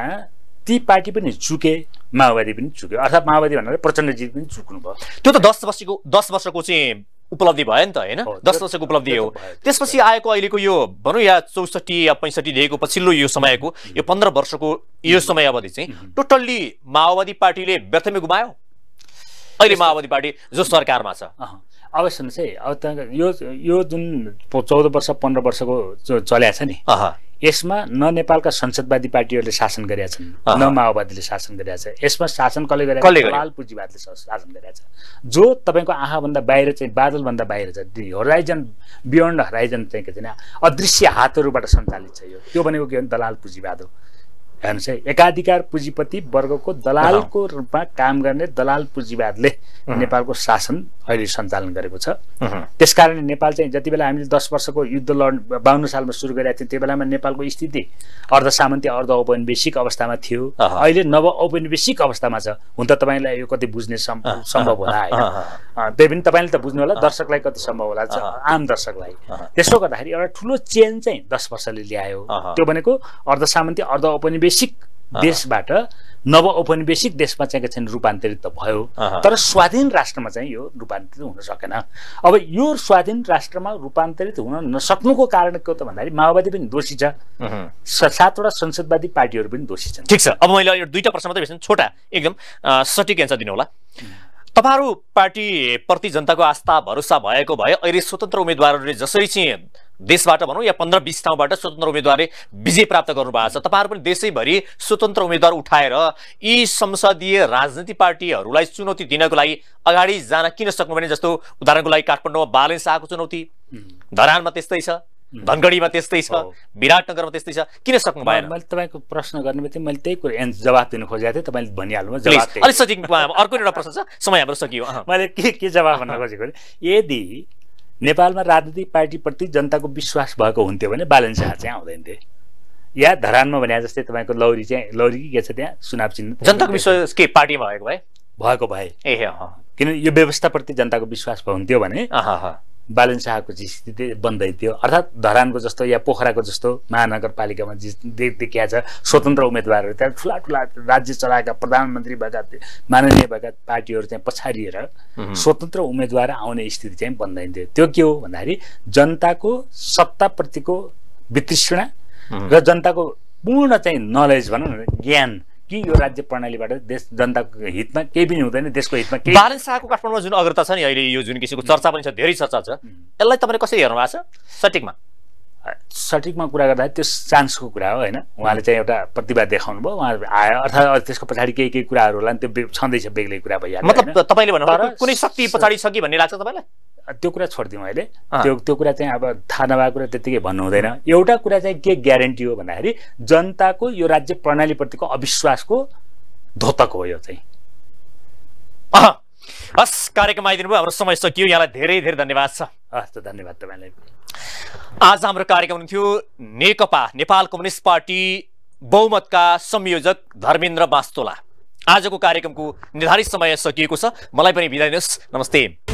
ती पार्टी पनि झुके माओवादी पनि झुक्यो अर्थात् माओवादी भनेर प्रचण्डजी पनि झुक्नु भयो त्यो त दस वर्षको दस वर्षको चाहिँ उपलब्धि भयो नि त होइन दस वर्षको उपलब्धि हो त्यसपछि आएको अहिलेको यो भनौँ या चौसठी या पैँसठीदेखिको पछिल्लो यो समयको यो पन्ध्र वर्षको यो समय अवधि चाहिँ टोटल्ली माओवादी पार्टीले व्यर्थमै गुमायो अहिले माओवादी पार्टी जो सरकारमा छ अब सुन्नुहोस् है अब यो यो जुन चौध वर्ष पन्ध्र वर्षको चल्या छ नि यसमा न नेपालका संसदवादी पार्टीहरूले शासन गरेका छन् न माओवादीले शासन गरेका छ यसमा शासन कसले गरेर लाल पुँजीवादले शासन गरेका छ जो तपाईँको आँखाभन्दा बाहिर चाहिँ बादलभन्दा बाहिर छ होराइजन बियोन्ड हराइजन चाहिँ के छैन अदृश्य हातहरूबाट सञ्चालित छ यो त्यो भनेको के हो दलाल पुँजीवाद हो हेर्नुहोस् है एकाधिकार पुँजीपति वर्गको दलालको रूपमा काम गर्ने दलाल पुँजीवादले नेपालको शासन अहिले सञ्चालन गरेको छ त्यसकारण नेपाल चाहिँ जति बेला हामीले दस वर्षको युद्ध लड्नु बाहन्न सालमा सुरु गरेका थियौँ त्यो बेलामा नेपालको स्थिति अर्ध सामन्ती अर्ध औपनिवेशिक अवस्थामा थियो अहिले नव औपनिवेशिक अवस्थामा छ हुन त तपाईँलाई यो कति बुझ्ने सम्भव होला त्यही पनि तपाईँले त बुझ्नु होला दर्शकलाई कति सम्भव होला आम दर्शकलाई त्यसो गर्दाखेरि एउटा ठुलो चेन्ज चाहिँ दस वर्षले ल्यायो त्यो भनेको अर्ध सामन्ती अर्ध औपनिवेश औपनिवेशिक देशबाट नव औपनिवेशिक देशमा चाहिँ छैन रूपान्तरित त भयो तर स्वाधीन राष्ट्रमा चाहिँ यो रूपान्तरित हुन सकेन अब यो स्वाधीन राष्ट्रमा रूपान्तरित हुन नसक्नुको कारण के हो त भन्दाखेरि माओवादी पनि दोषी छ सातवटा संसदवादी पार्टीहरू पनि दोषी छन् ठिक छ अब मैले यो दुईवटा प्रश्न मात्रै भेट्छु छोटा एकदम सठिक एन्सर दिनु होला तपाईँहरू पार्टीप्रति जनताको आस्था भरोसा भएको भए अहिले स्वतन्त्र उम्मेद्वारहरूले जसरी चाहिँ देशबाट भनौँ या पन्ध्र बिस ठाउँबाट स्वतन्त्र उम्मेद्वारले विजय प्राप्त गर्नुभएको छ तपाईँहरू पनि देशैभरि स्वतन्त्र उम्मेद्वार उठाएर यी संसदीय राजनीति पार्टीहरूलाई चुनौती दिनको लागि अगाडि जान किन सक्नुभएन जस्तो उदाहरणको लागि काठमाडौँमा बालेन शाहको चुनौती धरानमा त्यस्तै छ धनगढीमा त्यस्तै छ विराटनगरमा त्यस्तै छ किन सक्नु भएन मैले तपाईँको प्रश्न गर्ने बित्तिकै मैले त्यही कुरा जवाब दिनु खोजेको थिएँ तपाईँले भनिहाल्नु अलिक सजिलो अर्को एउटा प्रश्न छ समय हाम्रो सकियो मैले के के जवाब भन्न खोजेको यदि नेपालमा राजनीतिक पार्टीप्रति जनताको विश्वास भएको हुन्थ्यो भने बालन शाह चाहिँ आउँदैन थिए या धरानमा भने जस्तै तपाईँको लौरी चाहिँ लौरी के छ त्यहाँ चुनाव चिन्ह जनताको विश्वास के पार्टी भएको भए भएको भए ए किनभने यो व्यवस्थाप्रति जनताको विश्वास हुन्थ्यो भने बालन शाहको स्थिति बन्दै थियो अर्थात् धरानको जस्तो या पोखराको जस्तो महानगरपालिकामा जि देखिया छ स्वतन्त्र उम्मेदवारहरू त्यहाँ ठुला ठुला राज्य चलाएका प्रधानमन्त्री भएका माननीय भएका पार्टीहरू चाहिँ पछाडिएर स्वतन्त्र उम्मेद्वार आउने स्थिति चाहिँ बन्दै थियो त्यो के हो भन्दाखेरि जनताको सत्ताप्रतिको वितृष्णा र जनताको पूर्ण चाहिँ नलेज भनौँ न ज्ञान कि यो राज्य प्रणालीबाट देश जनताको हितमा केही पनि हुँदैन देशको हितमा केही बालन शाहको काठमाडौँमा जुन अग्रता छ नि अहिले यो जुन किसिमको चर्चा पनि छ धेरै चर्चा छ यसलाई तपाईँले कसरी हेर्नु भएको छ सठिकमा सठिकमा कुरा गर्दा त्यो चान्सको कुरा हो होइन उहाँले चाहिँ एउटा प्रतिभा देखाउनु भयो उहाँ आयो अर्थात् त्यसको पछाडि केही केही कुराहरू होला नि त्यो छँदैछ बेग्लै कुरा भइहाल्छ मतलब तपाईँले भन्नुभयो कुनै शक्ति पछाडि छ कि भन्ने लाग्छ तपाईँलाई त्यो कुरा छोडिदिउँ अहिले त्यो त्यो कुरा चाहिँ अब थाहा नभएको कुरा त्यतिकै भन्नु हुँदैन एउटा कुरा चाहिँ के ग्यारेन्टी हो भन्दाखेरि जनताको यो राज्य प्रणालीप्रतिको अविश्वासको धोतक हो यो चाहिँ हस् कार्यक्रम आइदिनु भयो हाम्रो समय सकियो यहाँलाई धेरै धेरै धन्यवाद छ हस् धन्यवाद तपाईँलाई आज हाम्रो कार्यक्रम हुनुहुन्थ्यो नेकपा नेपाल कम्युनिस्ट पार्टी बहुमतका संयोजक धर्मेन्द्र बास्तोला आजको कार्यक्रमको निर्धारित समय सकिएको छ मलाई पनि बिदा दिनुहोस् नमस्ते